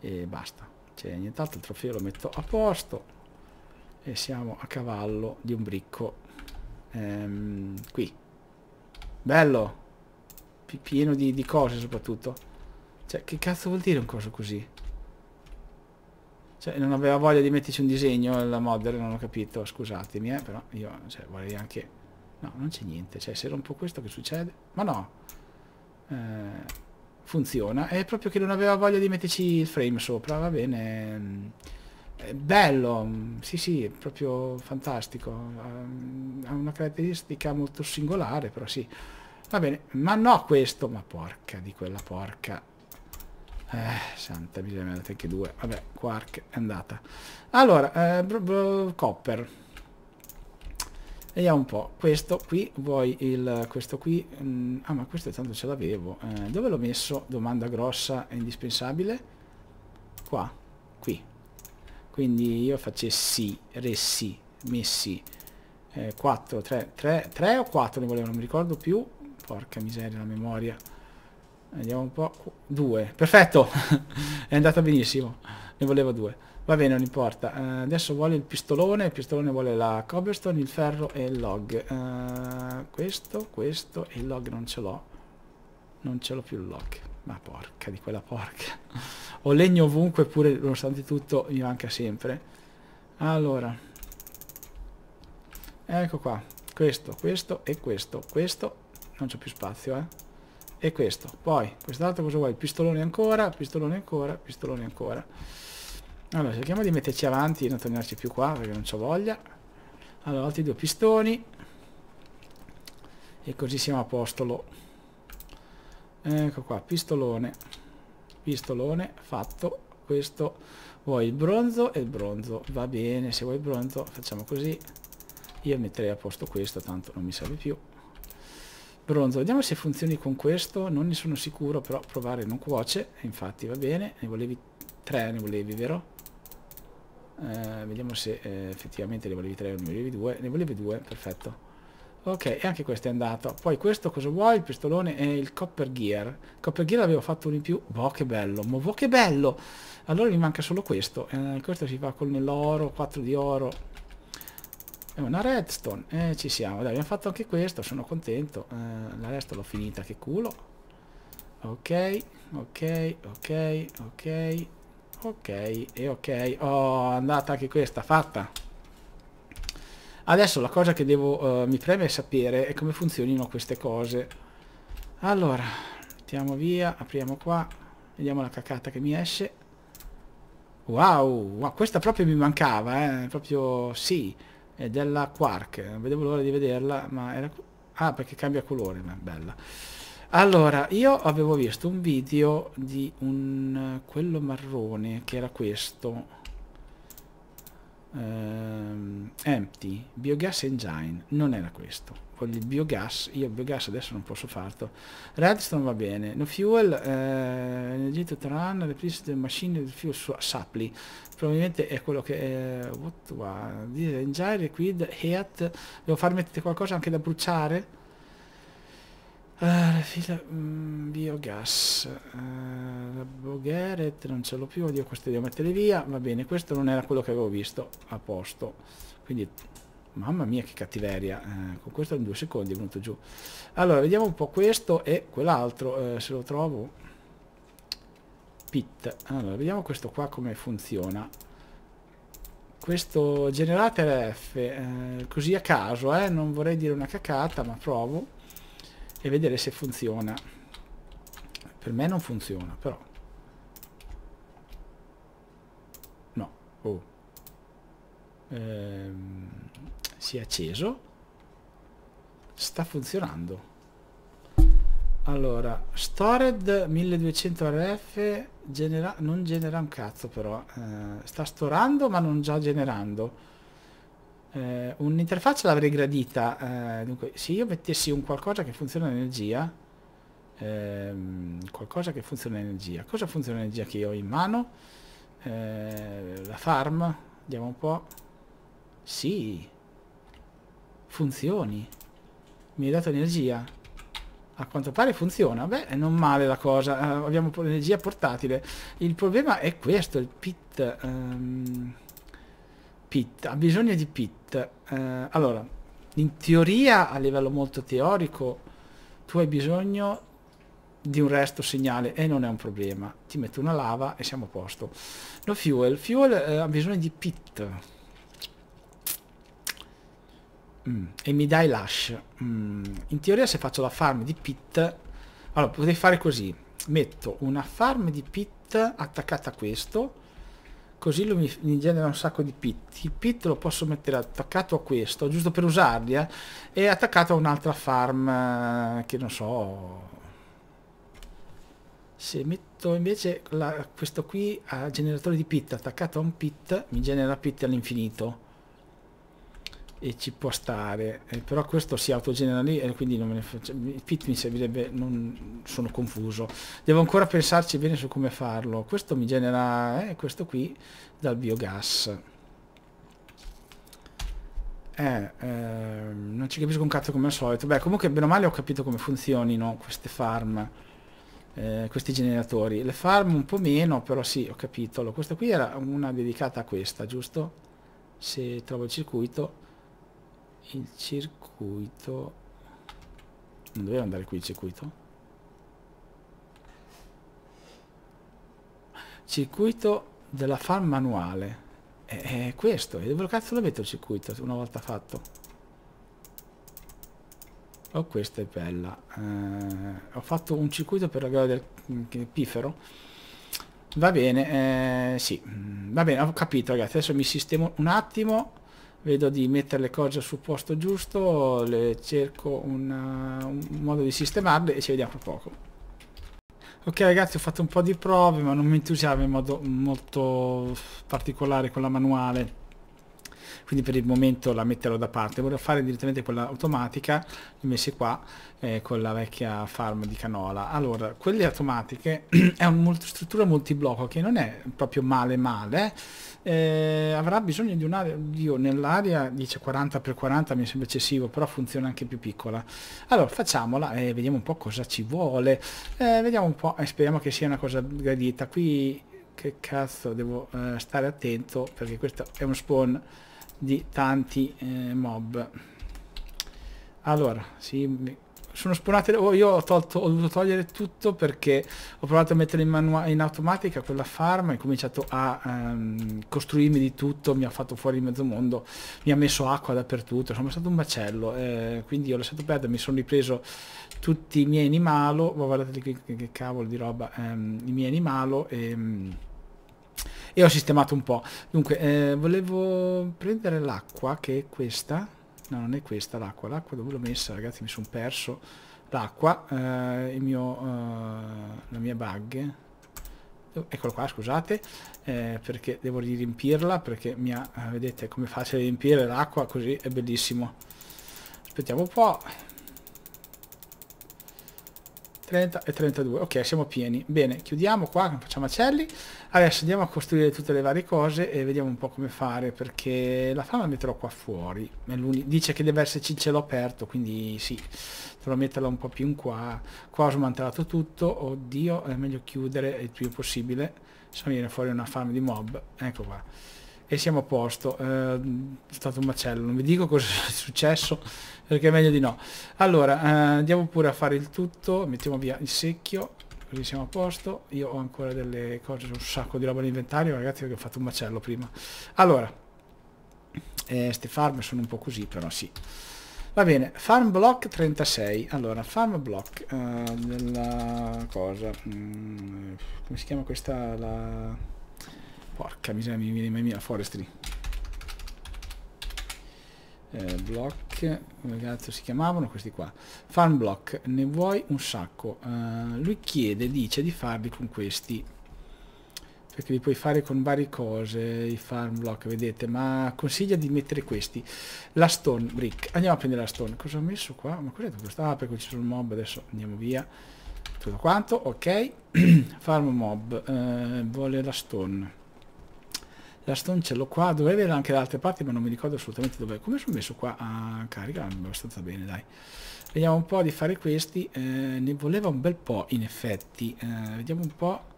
e basta. Cioè, nient'altro il trofeo lo metto a posto e siamo a cavallo di un bricco ehm, qui bello P pieno di, di cose soprattutto cioè che cazzo vuol dire un coso così cioè, non aveva voglia di metterci un disegno la modder, non ho capito, scusatemi, eh, però io cioè, vorrei anche... No, non c'è niente, cioè, se rompo questo che succede? Ma no! Eh, funziona, è proprio che non aveva voglia di metterci il frame sopra, va bene... Mm bello, sì sì, è proprio fantastico, ehm, ha una caratteristica molto singolare, però sì. Va bene, ma no questo, ma porca di quella porca. Eh, santa, bisogna andare anche due. Vabbè, Quark è andata. Allora, eh, Copper. Vediamo un po'. Questo qui, vuoi il... Questo qui... Mh, mm, ah, ma questo tanto ce l'avevo. Eh, dove l'ho messo? Domanda grossa e indispensabile. Qua. Qui quindi io facessi re si messi eh, 4 3 3 3 o 4 ne volevo non mi ricordo più porca miseria la memoria andiamo un po' 2 perfetto è andata benissimo ne volevo 2 va bene non importa eh, adesso vuole il pistolone il pistolone vuole la cobblestone il ferro e il log eh, questo questo e il log non ce l'ho non ce l'ho più il log ma porca di quella porca ho legno ovunque pure nonostante tutto mi manca sempre allora ecco qua questo, questo e questo questo non c'è più spazio eh e questo poi quest'altro cosa vuoi? pistolone ancora pistolone ancora pistolone ancora allora cerchiamo di metterci avanti e non tornarci più qua perché non c'ho voglia allora altri due pistoni e così siamo a postolo ecco qua pistolone pistolone fatto questo vuoi il bronzo e il bronzo va bene se vuoi il bronzo facciamo così io metterei a posto questo tanto non mi serve più bronzo vediamo se funzioni con questo non ne sono sicuro però provare non cuoce infatti va bene ne volevi tre ne volevi vero eh, vediamo se eh, effettivamente ne volevi tre o ne volevi due ne volevi due perfetto Ok, e anche questo è andato. Poi questo cosa vuoi? Il pistolone e il copper gear. Copper gear l'avevo fatto uno in più. Boh, che bello. Ma boh, che bello. Allora mi manca solo questo. Eh, questo si fa con l'oro, 4 di oro. È una redstone. Eh, ci siamo. Dai, abbiamo fatto anche questo. Sono contento. Eh, la resta l'ho finita, che culo. Ok, ok, ok, ok. Ok, e ok. Oh, andata anche questa, fatta. Adesso la cosa che devo, uh, mi preme sapere è come funzionino queste cose. Allora, mettiamo via, apriamo qua, vediamo la cacata che mi esce. Wow, wow questa proprio mi mancava, eh? proprio sì, è della Quark, non vedevo l'ora di vederla, ma era... Ah, perché cambia colore, ma è bella. Allora, io avevo visto un video di un... Eh, quello marrone, che era questo Um, empty, biogas engine, non era questo. con il biogas, io il biogas adesso non posso farlo. Redstone va bene, no fuel, eh, energia totale, electricity machine, il fuel supply, probabilmente è quello che è, eh, what, what, engine, liquid, heat, devo far mettere qualcosa anche da bruciare? Ah, la fila mm, biogas. Uh, la Bogaret non ce l'ho più, odio questo devo mettere via. Va bene, questo non era quello che avevo visto. A posto. Quindi, mamma mia che cattiveria. Eh, con questo in due secondi è venuto giù. Allora, vediamo un po' questo e quell'altro, eh, se lo trovo. Pit. Allora, vediamo questo qua come funziona. Questo generate RF, così a caso, eh? non vorrei dire una cacata, ma provo e vedere se funziona. Per me non funziona, però. No, oh. Ehm, si è acceso. Sta funzionando. Allora, stored 1200 RF genera non genera un cazzo però. Eh, sta storando ma non già generando. Eh, un'interfaccia l'avrei gradita. Eh, dunque, se io mettessi un qualcosa che funziona energia, ehm, qualcosa che funziona energia, cosa funziona energia che ho in mano? Eh, la farm, vediamo un po'. Sì, funzioni. Mi hai dato energia. A quanto pare funziona. Beh, non male la cosa. Eh, abbiamo energia portatile. Il problema è questo, il pit... Um, Pit, ha bisogno di Pit. Eh, allora, in teoria, a livello molto teorico, tu hai bisogno di un resto segnale e non è un problema. Ti metto una lava e siamo a posto. Lo fuel, fuel eh, ha bisogno di Pit. Mm, e mi dai l'ash. Mm, in teoria se faccio la farm di Pit, allora potrei fare così. Metto una farm di Pit attaccata a questo così lo mi, mi, genera un sacco di pit il pit lo posso mettere attaccato a questo giusto per usarli eh, e attaccato a un'altra farm eh, che non so se metto invece la, questo qui a generatore di pit attaccato a un pit mi genera pit all'infinito e ci può stare eh, però questo si autogenera lì e quindi non me ne faccio pit mi servirebbe non sono confuso devo ancora pensarci bene su come farlo questo mi genera eh, questo qui dal biogas eh, ehm, non ci capisco un cazzo come al solito beh comunque bene o male ho capito come funzionino queste farm eh, questi generatori le farm un po' meno però sì ho capito allora, questa qui era una dedicata a questa giusto se trovo il circuito il circuito non doveva andare qui il circuito circuito della farm manuale è, è questo e dove cazzo lo metto il circuito una volta fatto oh questa è bella eh, ho fatto un circuito per la gara del pifero va bene eh, sì mm, va bene ho capito ragazzi adesso mi sistemo un attimo vedo di mettere le cose sul posto giusto, le cerco una, eh, un modo di sistemarle e ci vediamo fra poco. Ok ragazzi ho fatto un po' di prove ma non mi entusiasmo in modo molto particolare con la manuale quindi per il momento la metterò da parte vorrei fare direttamente quella automatica l'ho messa qua eh, con la vecchia farm di canola allora quelle automatiche è una struttura multiblocco che non è proprio male male eh, avrà bisogno di un'area io nell'area dice 40 x 40 mi sembra eccessivo però funziona anche più piccola allora facciamola e vediamo un po' cosa ci vuole eh, vediamo un po' e eh, speriamo che sia una cosa gradita qui che cazzo devo eh, stare attento perché questo è un spawn di tanti eh, mob allora sì, sono spawnate oh, io ho, tolto, ho dovuto togliere tutto perché ho provato a mettere in, in automatica quella farm e ho cominciato a ehm, costruirmi di tutto mi ha fatto fuori il mezzo mondo mi ha messo acqua dappertutto insomma è stato un macello eh, quindi ho lasciato perdere mi sono ripreso tutti i miei animali oh, guardate che, che, cavolo di roba ehm, i miei animali e ehm, e ho sistemato un po'. Dunque, eh, volevo prendere l'acqua, che è questa. No, non è questa l'acqua. L'acqua dove l'ho messa, ragazzi? Mi sono perso. L'acqua, eh, il mio, eh, la mia bug. Oh, eccolo qua, scusate, eh, perché devo riempirla, perché mi ha, vedete come facile riempire l'acqua, così è bellissimo. Aspettiamo un po', 30 e 32 ok siamo pieni bene chiudiamo qua facciamo acelli adesso andiamo a costruire tutte le varie cose e vediamo un po' come fare perché la fama metterò qua fuori dice che deve esserci il cielo aperto quindi sì dovrò metterla un po' più in qua qua ho smantellato tutto oddio è meglio chiudere il più possibile se no viene fuori una fame di mob ecco qua e siamo a posto eh, è stato un macello non vi dico cosa è successo perché è meglio di no allora eh, andiamo pure a fare il tutto mettiamo via il secchio così siamo a posto io ho ancora delle cose un sacco di roba all'inventario ragazzi perché ho fatto un macello prima allora eh, farm sono un po' così però sì va bene farm block 36 allora farm block eh, della cosa mm, come si chiama questa la Porca miseria, mi viene mai mia forestry. Eh, block, come cazzo si chiamavano questi qua? Farm block, ne vuoi un sacco. Uh, lui chiede, dice di farli con questi. Perché li puoi fare con varie cose, i farm block, vedete, ma consiglia di mettere questi. La stone brick, andiamo a prendere la stone. Cosa ho messo qua? Ma cos'è questo? Ah, perché ci sono mob, adesso andiamo via tutto quanto, ok farm mob eh, vuole la stone stone ce l'ho qua, dovrei averla anche da altre parti, ma non mi ricordo assolutamente dove Come sono messo qua a ah, carica? Abbastanza bene, dai. Vediamo un po' di fare questi. Eh, ne voleva un bel po', in effetti. Eh, vediamo un po'.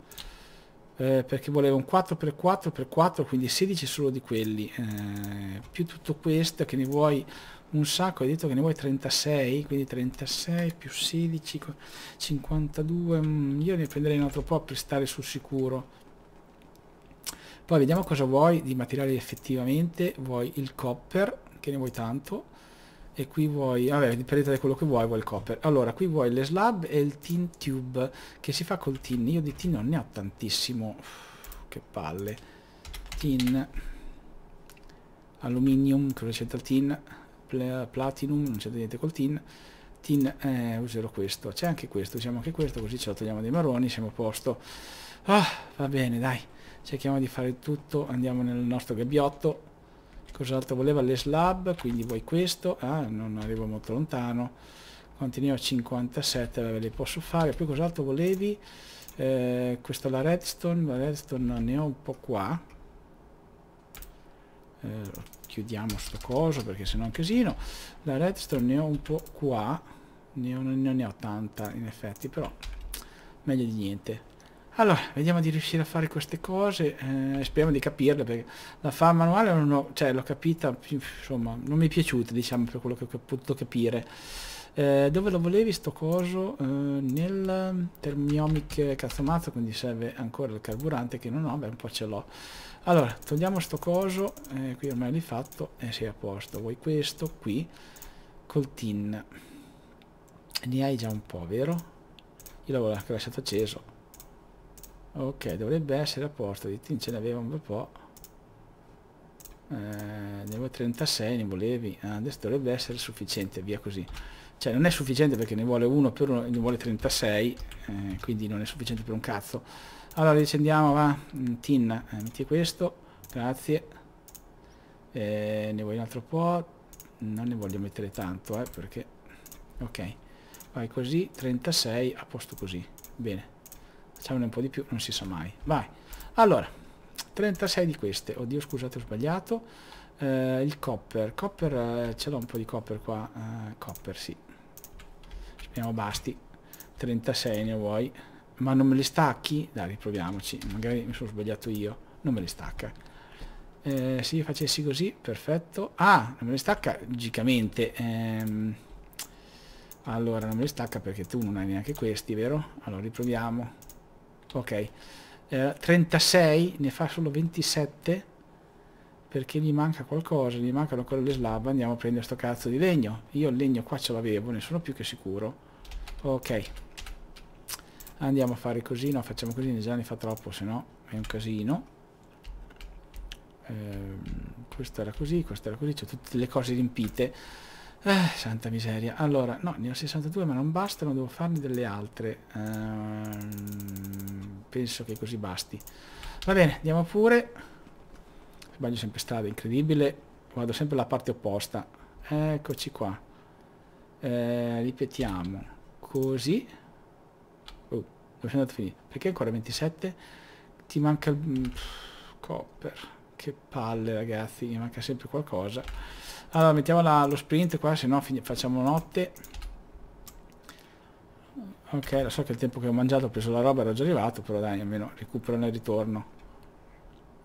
Eh, perché voleva un 4x4x4, quindi 16 solo di quelli. Eh, più tutto questo, che ne vuoi un sacco, hai detto che ne vuoi 36, quindi 36 più 16, 52, mm, io ne prenderei un altro po' per stare sul sicuro. Poi vediamo cosa vuoi di materiali effettivamente. Vuoi il copper, che ne vuoi tanto. E qui vuoi, vabbè, dipende da quello che vuoi, vuoi il copper. Allora, qui vuoi le slab e il tin tube, che si fa col tin. Io di tin non ne ho tantissimo. Che palle. Tin. Aluminium, cosa c'entra il tin? Platinum, non c'entra niente col tin tin, eh, userò questo, c'è anche questo, usiamo anche questo, così ce lo togliamo dei marroni, siamo a posto. Ah, va bene, dai, cerchiamo di fare tutto, andiamo nel nostro gabbiotto. Cos'altro voleva? Le slab, quindi vuoi questo, ah, non arrivo molto lontano. Continuiamo a 57, vabbè, le posso fare, poi cos'altro volevi? Eh, questa la redstone, la redstone ne ho un po' qua. Eh, chiudiamo sto coso perché sennò è un casino la redstone ne ho un po' qua ne ho, non ne ho tanta in effetti però meglio di niente allora, vediamo di riuscire a fare queste cose, eh, speriamo di capirle perché la fa manuale non ho, cioè l'ho capita, insomma, non mi è piaciuta diciamo per quello che ho potuto capire. Eh, dove lo volevi sto coso? Eh, nel termiomic mazzo quindi serve ancora il carburante che non ho, beh un po' ce l'ho. Allora, togliamo sto coso, eh, qui ormai l'hai fatto, e eh, sei a posto. Vuoi questo qui, col tin. Ne hai già un po', vero? Io l'avevo anche lasciato acceso. Ok, dovrebbe essere a posto, di tin ce ne n'aveva un bel po'. Eh, ne avevo 36, ne volevi. Ah, adesso dovrebbe essere sufficiente, via così cioè non è sufficiente perché ne vuole uno per uno ne vuole 36 eh, quindi non è sufficiente per un cazzo allora riscendiamo, va. Mm, tin, eh, metti questo. Grazie. Eh, ne voglio un altro po'. Non ne voglio mettere tanto, eh, perché... Ok. Vai così, 36, a posto così. Bene. Facciamone un po' di più, non si sa mai. Vai. Allora, 36 di queste. Oddio, scusate, ho sbagliato. Eh, il copper. Copper, eh, ce l'ho un po' di copper qua. Eh, copper, sì. Speriamo basti. 36 ne vuoi ma non me li stacchi? Dai, riproviamoci, magari mi sono sbagliato io, non me li stacca. Eh, se io facessi così, perfetto. Ah, non me li stacca, logicamente. Ehm, allora, non me li stacca perché tu non hai neanche questi, vero? Allora, riproviamo. Ok. Eh, 36, ne fa solo 27 perché gli manca qualcosa, gli mancano ancora le slab, andiamo a prendere sto cazzo di legno. Io il legno qua ce l'avevo, ne sono più che sicuro. Ok, andiamo a fare così no facciamo così già ne fa troppo se no è un casino eh, questo era così questo era così c'è tutte le cose riempite eh, santa miseria allora no ne ho 62 ma non bastano devo farne delle altre eh, penso che così basti va bene andiamo pure sbaglio sempre strada incredibile vado sempre la parte opposta eccoci qua eh, ripetiamo così dove sei andato a finire? Perché ancora 27? Ti manca il... Pff, mm, copper. Che palle ragazzi, mi manca sempre qualcosa. Allora, mettiamo la, lo sprint qua, se no facciamo notte. Ok, lo so che il tempo che ho mangiato ho preso la roba era già arrivato, però dai, almeno recupero nel ritorno.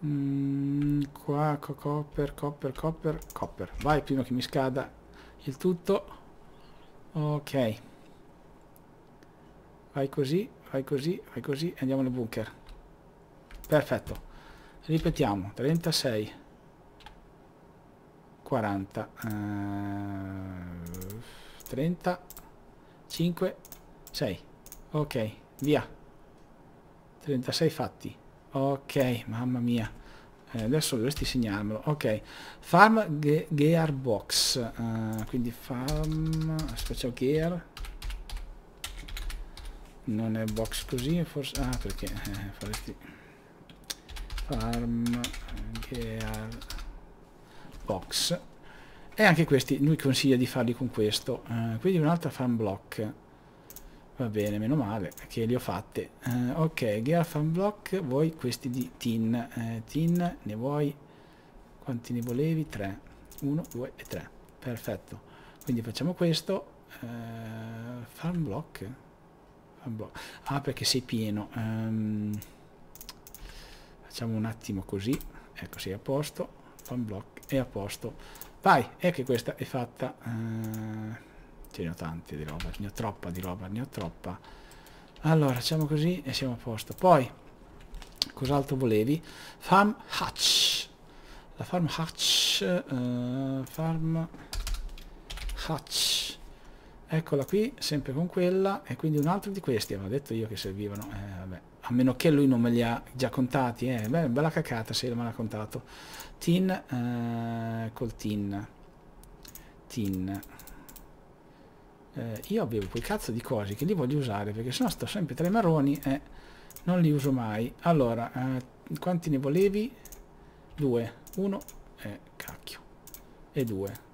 Mm, qua, co copper, copper, copper, copper. Vai, prima che mi scada il tutto. Ok. Vai così fai così, fai così e andiamo nel bunker. Perfetto. Ripetiamo, 36, 40, eh, 30, 5, 6. Ok, via. 36 fatti. Ok, mamma mia. Eh, adesso dovresti segnarmelo. Ok, farm ge gearbox. Uh, quindi farm special gear non è box così forse ah perché eh, faresti farm gear box e anche questi lui consiglia di farli con questo uh, quindi un'altra farm block va bene meno male che li ho fatte uh, ok gear farm block vuoi questi di tin uh, tin ne vuoi quanti ne volevi 3 1 2 e 3 perfetto quindi facciamo questo farm block Ah, boh. ah, perché sei pieno. Um, facciamo un attimo così. Ecco, sei a posto. Fan block è a posto. Vai, è che questa è fatta. Uh, ce ne ho tante di roba, ne ho troppa di roba, ne ho troppa. Allora, facciamo così e siamo a posto. Poi, cos'altro volevi? Farm hatch. La farm hatch. Uh, farm hatch eccola qui sempre con quella e quindi un altro di questi avevo detto io che servivano eh, a meno che lui non me li ha già contati eh. Beh, bella cacata se me l'ha contato tin eh, col tin tin eh, io avevo quel cazzo di cose che li voglio usare perché sennò sto sempre tra i marroni e non li uso mai allora eh, quanti ne volevi? due uno e eh, cacchio e due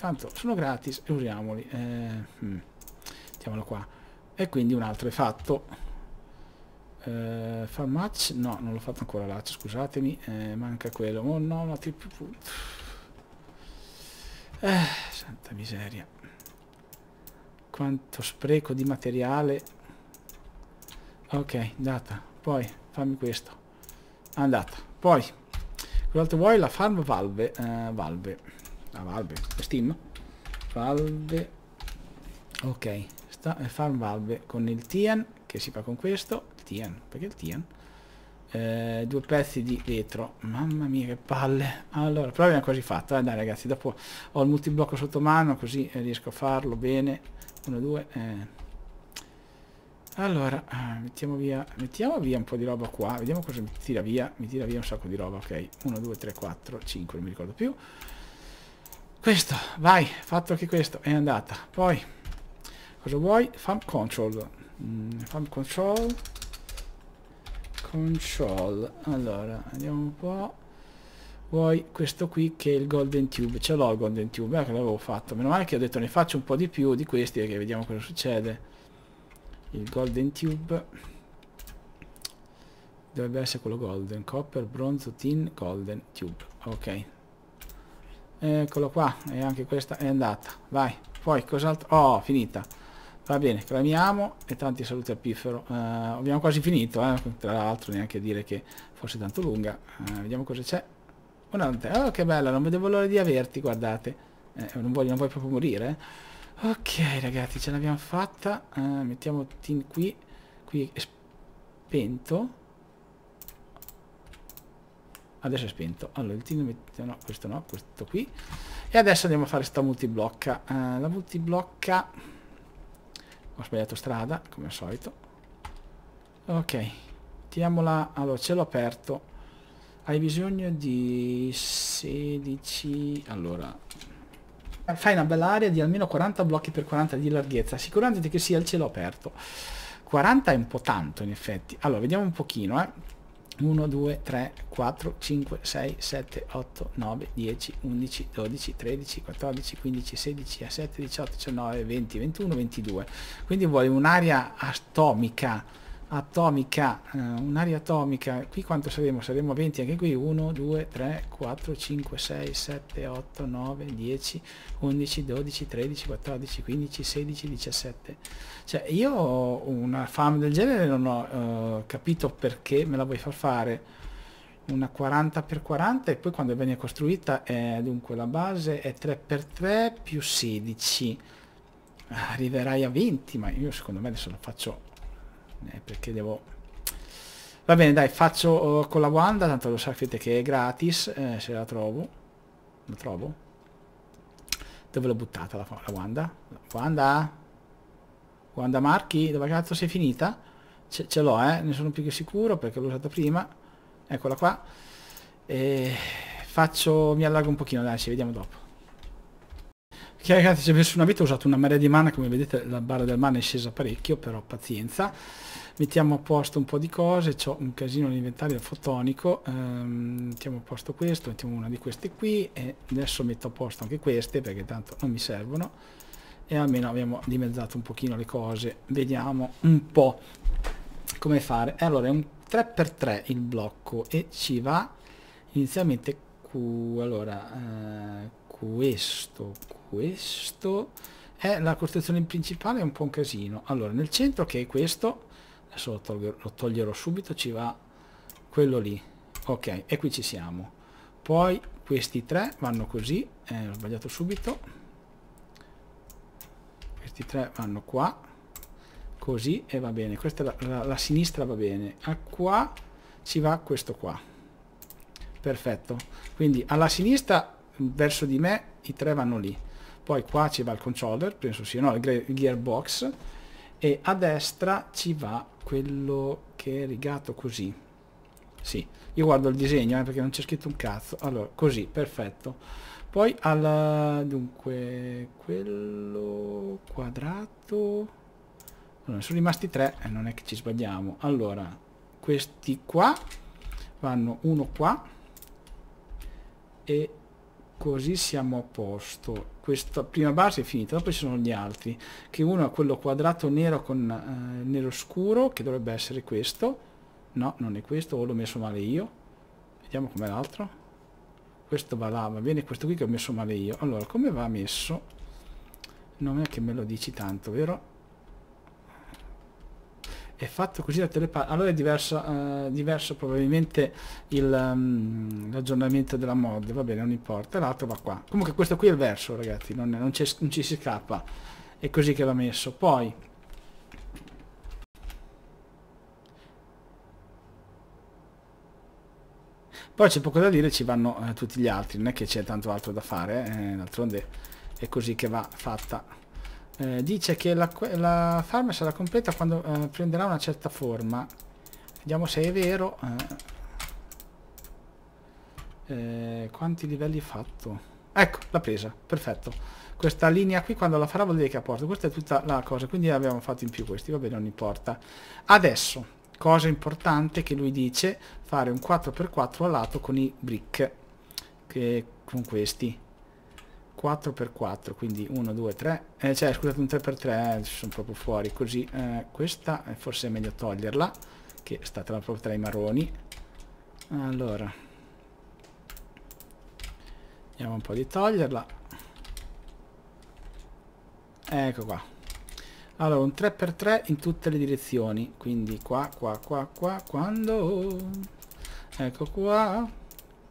tanto sono gratis e usiamoli eh, mm, mettiamolo qua e quindi un altro è fatto eh, far match no non l'ho fatto ancora là scusatemi eh, manca quello oh no no ti eh, santa miseria quanto spreco di materiale ok data poi fammi questo andata poi quell'altro vuoi la farm valve eh, valve Ah, valve. Steam? Valve. Ok. Sta, eh, farm valve con il Tian, che si fa con questo. Tian, perché il Tian? Eh, due pezzi di vetro mamma mia che palle allora però abbiamo quasi fatto eh, dai ragazzi dopo ho il multiblocco sotto mano così eh, riesco a farlo bene 1 2 eh. allora eh, mettiamo via mettiamo via un po' di roba qua vediamo cosa mi tira via mi tira via un sacco di roba ok 1 2 3 4 5 non mi ricordo più questo, vai, fatto che questo, è andata. Poi, cosa vuoi? Farm control. Mm, farm control. Control. Allora, andiamo un po'. Vuoi questo qui che è il golden tube. Ce l'ho il golden tube, eh, che l'avevo fatto. Meno male che ho detto ne faccio un po' di più di questi perché vediamo cosa succede. Il golden tube. Dovrebbe essere quello golden. Copper, bronzo, tin, golden tube. Ok eccolo qua e anche questa è andata vai poi cos'altro oh finita va bene clamiamo e tanti saluti a piffero uh, abbiamo quasi finito eh? tra l'altro neanche dire che fosse tanto lunga uh, vediamo cosa c'è oh che bella non vedevo l'ora di averti guardate eh, non, voglio, non vuoi proprio morire eh? ok ragazzi ce l'abbiamo fatta uh, mettiamo tin qui qui è spento adesso è spento allora il team mette, no, questo no questo qui e adesso andiamo a fare sta multiblocca uh, la multiblocca ho sbagliato strada come al solito ok mettiamola allora cielo aperto hai bisogno di 16 allora fai una bella area di almeno 40 blocchi per 40 di larghezza assicurandoti che sia il cielo aperto 40 è un po' tanto in effetti allora vediamo un pochino eh 1, 2, 3, 4, 5, 6, 7, 8, 9, 10, 11, 12, 13, 14, 15, 16, 17, 18, 19, 20, 21, 22. Quindi vuole un'area atomica, atomica, eh, un'area atomica. Qui quanto saremo? Saremo 20 anche qui. 1, 2, 3, 4, 5, 6, 7, 8, 9, 10, 11, 12, 13, 14, 15, 16, 17. Cioè, io una fame del genere non ho uh, capito perché me la vuoi far fare. Una 40x40 e poi quando viene costruita è, dunque la base è 3x3 più 16. Arriverai a 20, ma io secondo me adesso la faccio eh, perché devo... Va bene, dai, faccio uh, con la Wanda, tanto lo sapete che è gratis, eh, se la trovo. La trovo? Dove l'ho buttata la, la Wanda? La Wanda? Guarda Marchi, dove cazzo sei finita? Ce, ce l'ho, eh, ne sono più che sicuro perché l'ho usata prima. Eccola qua. E faccio, mi allargo un pochino, dai, ci vediamo dopo. Ok ragazzi, ci ho messo una vita, ho usato una marea di mana, come vedete la barra del mana è scesa parecchio, però pazienza. Mettiamo a posto un po' di cose, ho un casino all'inventario fotonico, ehm, mettiamo a posto questo, mettiamo una di queste qui e adesso metto a posto anche queste perché tanto non mi servono e almeno abbiamo dimezzato un pochino le cose vediamo un po' come fare allora è un 3x3 il blocco e ci va inizialmente Q, allora eh, questo questo è la costruzione principale è un po' un casino allora nel centro che è questo adesso lo toglierò, lo toglierò subito ci va quello lì ok e qui ci siamo poi questi tre vanno così eh, ho sbagliato subito tre vanno qua così e va bene questa la, la, la sinistra va bene a qua ci va questo qua perfetto quindi alla sinistra verso di me i tre vanno lì poi qua ci va il controller penso sia sì, no il gearbox e a destra ci va quello che è rigato così sì io guardo il disegno eh, perché non c'è scritto un cazzo allora così perfetto poi al dunque... quello quadrato... Allora, sono rimasti tre e eh, non è che ci sbagliamo. Allora, questi qua vanno uno qua e così siamo a posto. Questa prima base è finita, dopo ci sono gli altri, che uno è quello quadrato nero con eh, nero scuro, che dovrebbe essere questo. No, non è questo, o l'ho messo male io. Vediamo com'è l'altro questo va là, va bene questo qui che ho messo male io. Allora, come va messo? Non è che me lo dici tanto, vero? È fatto così da telepathy. Allora è diversa, eh, diverso probabilmente mm, l'aggiornamento um, della mod, va bene, non importa. L'altro va qua. Comunque questo qui è il verso, ragazzi, non, non, non ci si scappa. È così che va messo. Poi, Poi c'è poco da dire, ci vanno eh, tutti gli altri, non è che c'è tanto altro da fare, eh, d'altronde è così che va fatta. Eh, dice che la, la, farm sarà completa quando eh, prenderà una certa forma. Vediamo se è vero. Eh. Eh, quanti livelli hai fatto? Ecco, l'ha presa, perfetto. Questa linea qui quando la farà vuol dire che ha portato. Questa è tutta la cosa, quindi abbiamo fatto in più questi, va bene, non importa. Adesso, cosa importante che lui dice fare un 4x4 al lato con i brick che con questi 4x4 quindi 1 2 3 eh, cioè scusate un 3x3 eh, sono proprio fuori così eh, questa eh, forse è meglio toglierla che è stata proprio tra i marroni allora vediamo un po' di toglierla ecco qua allora, un 3x3 in tutte le direzioni. Quindi qua, qua, qua, qua, quando... Ecco qua.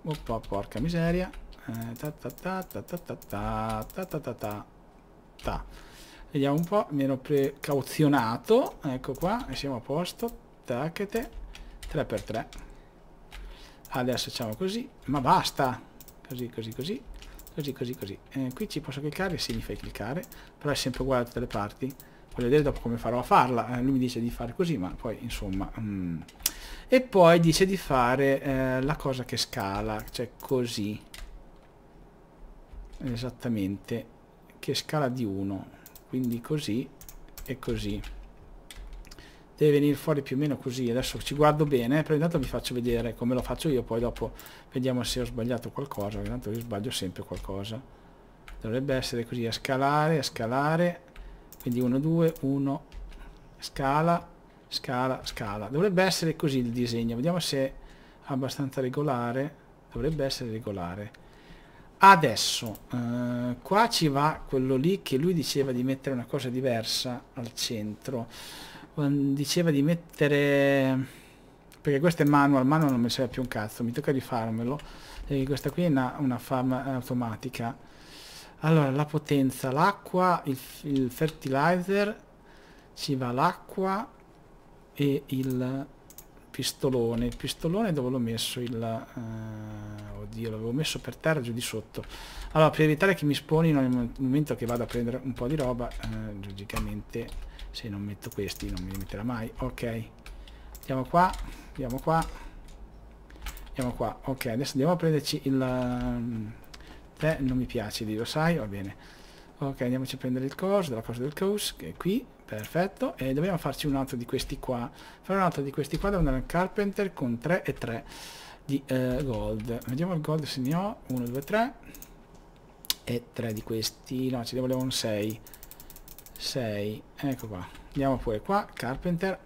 Oppa, porca miseria. Eh, ta ta ta Vediamo un po', mi ero precauzionato. Ecco qua, e siamo a posto. Tacchete. 3x3. Adesso facciamo così. Ma basta! Così, così, così. Così, così, così. Eh, qui ci posso cliccare? Sì, mi fai cliccare. Però è sempre uguale a tutte le parti voglio vedere dopo come farò a farla eh, lui mi dice di fare così ma poi insomma mm. e poi dice di fare eh, la cosa che scala cioè così esattamente che scala di 1 quindi così e così deve venire fuori più o meno così adesso ci guardo bene però intanto vi faccio vedere come lo faccio io poi dopo vediamo se ho sbagliato qualcosa intanto io sbaglio sempre qualcosa dovrebbe essere così a scalare a scalare quindi 1 2 1 scala scala scala dovrebbe essere così il disegno vediamo se è abbastanza regolare dovrebbe essere regolare adesso eh, qua ci va quello lì che lui diceva di mettere una cosa diversa al centro diceva di mettere perché questo è manual, manual non mi serve più un cazzo, mi tocca rifarmelo, questa qui è una, una farm eh, automatica, allora, la potenza, l'acqua, il, il, fertilizer, ci va l'acqua e il pistolone. Il pistolone dove l'ho messo? Il, eh, oddio, l'avevo messo per terra giù di sotto. Allora, per evitare che mi sponino nel momento che vado a prendere un po' di roba, eh, logicamente se non metto questi non mi metterà mai. Ok, andiamo qua, andiamo qua, andiamo qua. Ok, adesso andiamo a prenderci il Te non mi piaci lì, lo sai? Va bene. Ok, andiamoci a prendere il course, della cosa del course, che è qui, perfetto. E dobbiamo farci un altro di questi qua. Fare un altro di questi qua da un carpenter con 3 e 3 di eh, gold. Vediamo il gold se ne ho, 1, 2, 3. E 3 di questi, no, ci devo voleva un 6. 6, ecco qua. Andiamo pure qua, carpenter,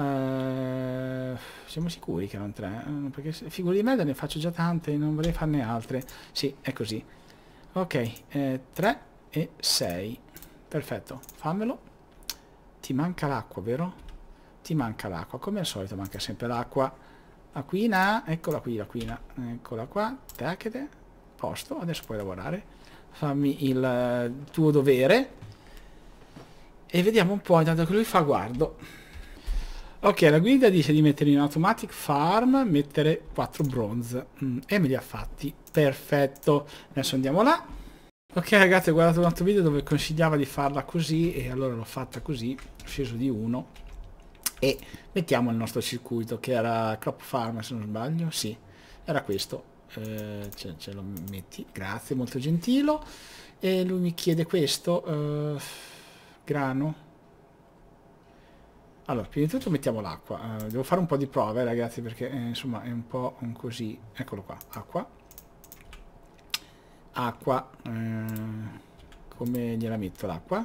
eh, siamo sicuri che erano tre? Uh, perché figure di merda ne faccio già tante, non vorrei farne altre. Sì, è così. Ok, eh, 3 e sei. Perfetto, fammelo. Ti manca l'acqua, vero? Ti manca l'acqua, come al solito manca sempre l'acqua. Aquina, eccola qui, l'aquina. Eccola qua, tacchete. Posto, adesso puoi lavorare. Fammi il eh, tuo dovere. E vediamo un po', intanto che lui fa guardo. Ok, la guida dice di mettere in automatic farm, mettere 4 bronze. Mm, e me li ha fatti. Perfetto. Adesso andiamo là. Ok ragazzi, ho guardato un altro video dove consigliava di farla così e allora l'ho fatta così, sceso di 1 e mettiamo il nostro circuito che era Crop Farm se non sbaglio, sì, era questo. Eh, ce, ce, lo metti, grazie, molto gentilo. E lui mi chiede questo, eh, grano, allora, prima di tutto mettiamo l'acqua. Uh, devo fare un po' di prove, ragazzi, perché eh, insomma è un po' un così... Eccolo qua, acqua. Acqua. Eh, come gliela metto l'acqua?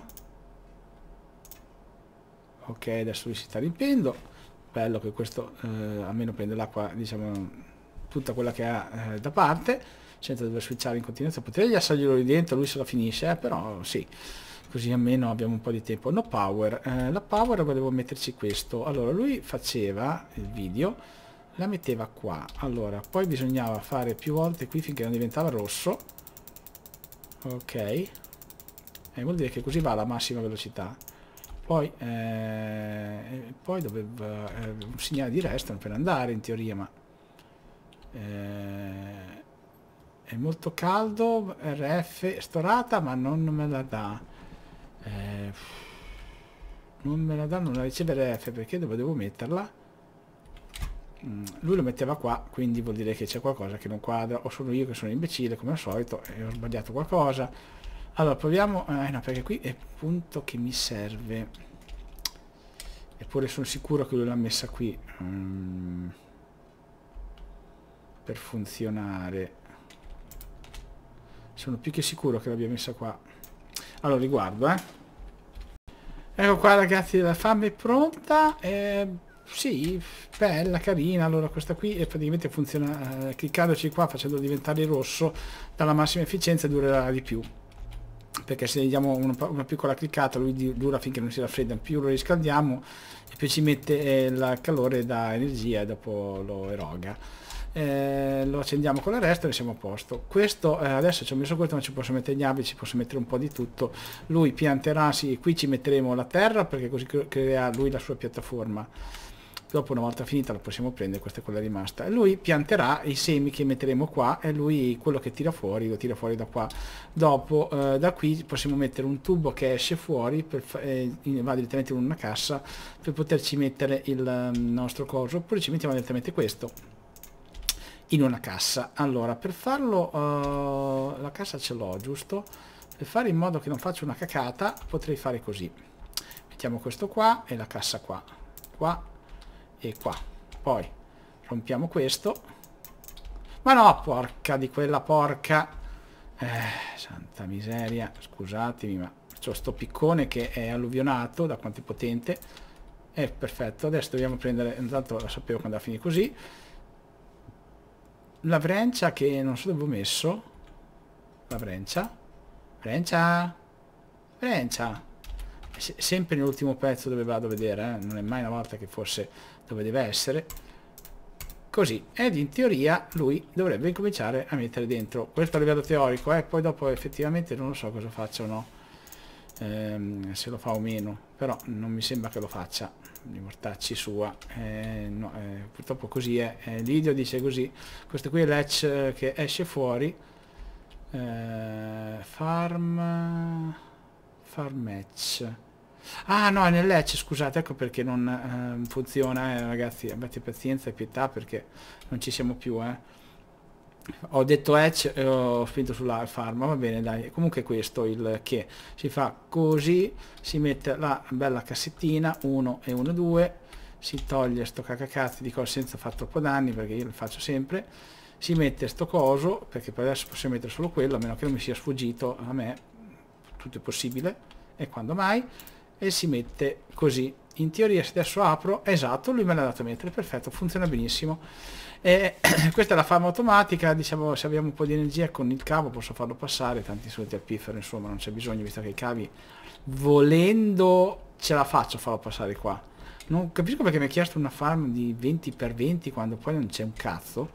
Ok, adesso lui si sta riempendo. Bello che questo eh, almeno prende l'acqua, diciamo, tutta quella che ha eh, da parte, senza dover switchare in continuazione. Potrei lasciarglielo lì dentro, lui se la finisce, eh, però sì così almeno abbiamo un po' di tempo no power eh, la power volevo metterci questo allora lui faceva il video la metteva qua allora poi bisognava fare più volte qui finché non diventava rosso ok e eh, vuol dire che così va alla massima velocità poi, eh, poi doveva eh, un segnale di restano per andare in teoria ma eh, è molto caldo rf storata ma non me la dà eh, non me la danno una ricevere F perché dove devo metterla? Mm, lui lo metteva qua, quindi vuol dire che c'è qualcosa che non quadra, o sono io che sono imbecille come al solito e ho sbagliato qualcosa. Allora proviamo, eh no perché qui è il punto che mi serve, eppure sono sicuro che lui l'ha messa qui mm, per funzionare. Sono più che sicuro che l'abbia messa qua. Allora, riguardo, eh. Ecco qua ragazzi, la fame è pronta. Eh, sì, bella, carina. Allora questa qui è praticamente funziona, eh, cliccandoci qua, facendo diventare rosso, dalla massima efficienza durerà di più. Perché se gli diamo una, una piccola cliccata lui dura finché non si raffredda, più lo riscaldiamo e più ci mette eh, il calore da energia e dopo lo eroga eh, lo accendiamo con la resta e siamo a posto questo eh, adesso ci ho messo questo ma ci posso mettere gli abiti ci posso mettere un po' di tutto lui pianterà sì qui ci metteremo la terra perché così creerà lui la sua piattaforma dopo una volta finita la possiamo prendere questa è quella rimasta e lui pianterà i semi che metteremo qua e lui quello che tira fuori lo tira fuori da qua dopo eh, da qui possiamo mettere un tubo che esce fuori per, eh, va direttamente in una cassa per poterci mettere il mm, nostro coso oppure ci mettiamo direttamente questo in una cassa allora per farlo uh, la cassa ce l'ho giusto per fare in modo che non faccia una cacata potrei fare così mettiamo questo qua e la cassa qua qua e qua poi rompiamo questo ma no porca di quella porca eh, santa miseria scusatemi ma c'ho sto piccone che è alluvionato da quanto è potente è eh, perfetto adesso dobbiamo prendere intanto la sapevo quando andava a finire così la vrencia che non so dove ho messo. La vrencia. Vrencia. Vrencia. Se sempre nell'ultimo pezzo dove vado a vedere, eh? non è mai una volta che fosse dove deve essere. Così, ed in teoria lui dovrebbe cominciare a mettere dentro. Questo a livello teorico, eh? poi dopo effettivamente non lo so cosa faccio o no ehm, se lo fa o meno, però non mi sembra che lo faccia, di mortacci sua, eh, no, eh, purtroppo così è, eh, Lidio dice così, questo qui è l'hatch eh, che esce fuori, eh, farm, farm match, ah no è nell'hatch scusate ecco perché non ehm, funziona eh, ragazzi abbiate pazienza e pietà perché non ci siamo più eh ho detto edge eh, e eh, ho spinto sulla farma va bene dai comunque questo il che si fa così si mette la bella cassettina 1 e 1 2 si toglie sto cacacazzi di cose senza far troppo danni perché io lo faccio sempre si mette sto coso perché per adesso possiamo mettere solo quello a meno che non mi sia sfuggito a me tutto è possibile e quando mai e si mette così in teoria se adesso apro esatto lui me l'ha dato a mettere perfetto funziona benissimo e eh, questa è la fama automatica, diciamo se abbiamo un po' di energia con il cavo posso farlo passare, tanti soliti alpifero insomma non c'è bisogno visto che i cavi volendo ce la faccio farlo passare qua. Non capisco perché mi ha chiesto una farm di 20x20 quando poi non c'è un cazzo.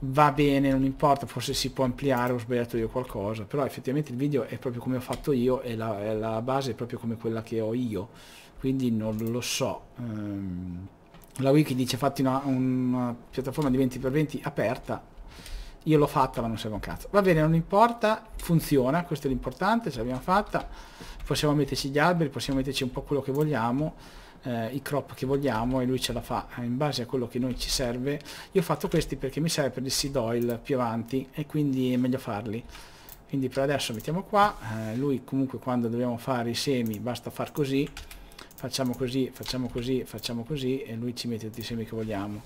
Va bene, non importa, forse si può ampliare, ho sbagliato io qualcosa, però effettivamente il video è proprio come ho fatto io e la, la base è proprio come quella che ho io, quindi non lo so. Um, la wiki dice fatti una, una piattaforma di 20x20 aperta io l'ho fatta ma non serve un cazzo va bene non importa funziona questo è l'importante ce l'abbiamo fatta possiamo metterci gli alberi possiamo metterci un po' quello che vogliamo eh, i crop che vogliamo e lui ce la fa eh, in base a quello che noi ci serve io ho fatto questi perché mi serve per il seed oil più avanti e quindi è meglio farli quindi per adesso mettiamo qua eh, lui comunque quando dobbiamo fare i semi basta far così facciamo così, facciamo così, facciamo così e lui ci mette tutti i semi che vogliamo.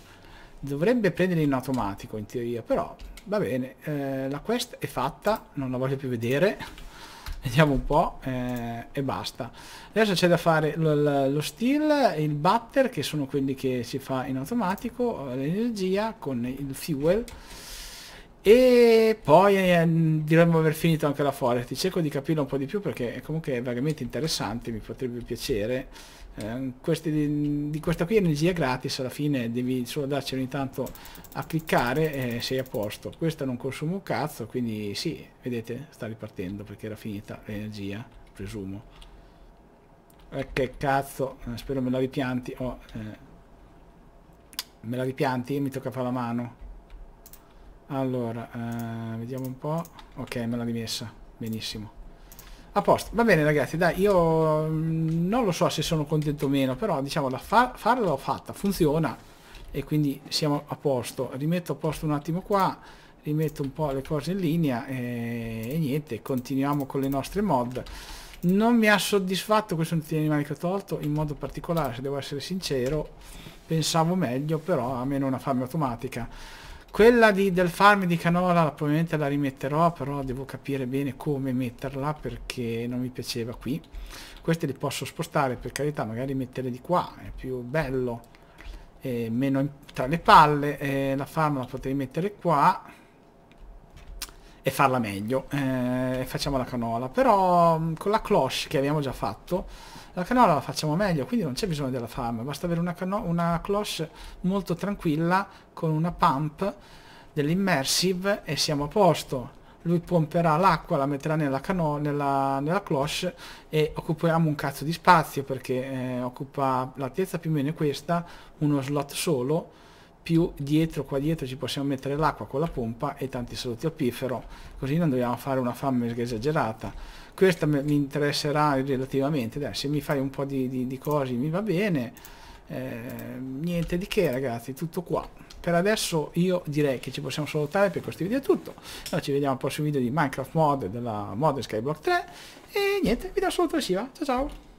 Dovrebbe prenderli in automatico in teoria, però va bene, eh, la quest è fatta, non la voglio più vedere, vediamo un po' eh, e basta. Adesso c'è da fare lo, lo steel, il butter che sono quelli che si fa in automatico, eh, l'energia con il fuel e poi eh, diremmo aver finito anche la Forest. Cerco di capirlo un po' di più perché comunque è vagamente interessante, mi potrebbe piacere. Eh, questi, di, di, questa qui energia gratis alla fine devi solo darci ogni tanto a cliccare e sei a posto. Questa non consuma un cazzo, quindi sì, vedete, sta ripartendo perché era finita l'energia, presumo. Eh, che cazzo, eh, spero me la ripianti. Oh, eh, me la ripianti, mi tocca fare la mano. Allora, eh, vediamo un po'. Ok, me l'ha rimessa. Benissimo. A posto. Va bene ragazzi, dai, io mm, non lo so se sono contento o meno, però diciamo la fa farla l'ho fatta, funziona. E quindi siamo a posto. Rimetto a posto un attimo qua, rimetto un po' le cose in linea e, e niente, continuiamo con le nostre mod. Non mi ha soddisfatto questo animale che ho tolto, in modo particolare, se devo essere sincero, pensavo meglio, però a meno una fame automatica quella di, del farm di canola probabilmente la rimetterò, però devo capire bene come metterla perché non mi piaceva qui. Queste le posso spostare, per carità, magari mettere di qua, è più bello, è meno tra le palle. Eh, la farm la potrei mettere qua e farla meglio. Eh, facciamo la canola, però mm, con la cloche che abbiamo già fatto la canola la facciamo meglio, quindi non c'è bisogno della farm, basta avere una, una cloche molto tranquilla con una pump dell'immersive e siamo a posto. Lui pomperà l'acqua, la metterà nella, cano nella, nella, cloche e occuperemo un cazzo di spazio perché eh, occupa l'altezza più o meno questa, uno slot solo, più dietro, qua dietro ci possiamo mettere l'acqua con la pompa e tanti saluti al piffero, così non dobbiamo fare una fame esagerata questa mi interesserà relativamente, dai, se mi fai un po' di, di, di cose mi va bene, eh, niente di che ragazzi, tutto qua. Per adesso io direi che ci possiamo salutare per questo video è tutto, noi ci vediamo al prossimo video di Minecraft Mod, della mod Skyblock 3 e niente, vi do saluto ciao ciao!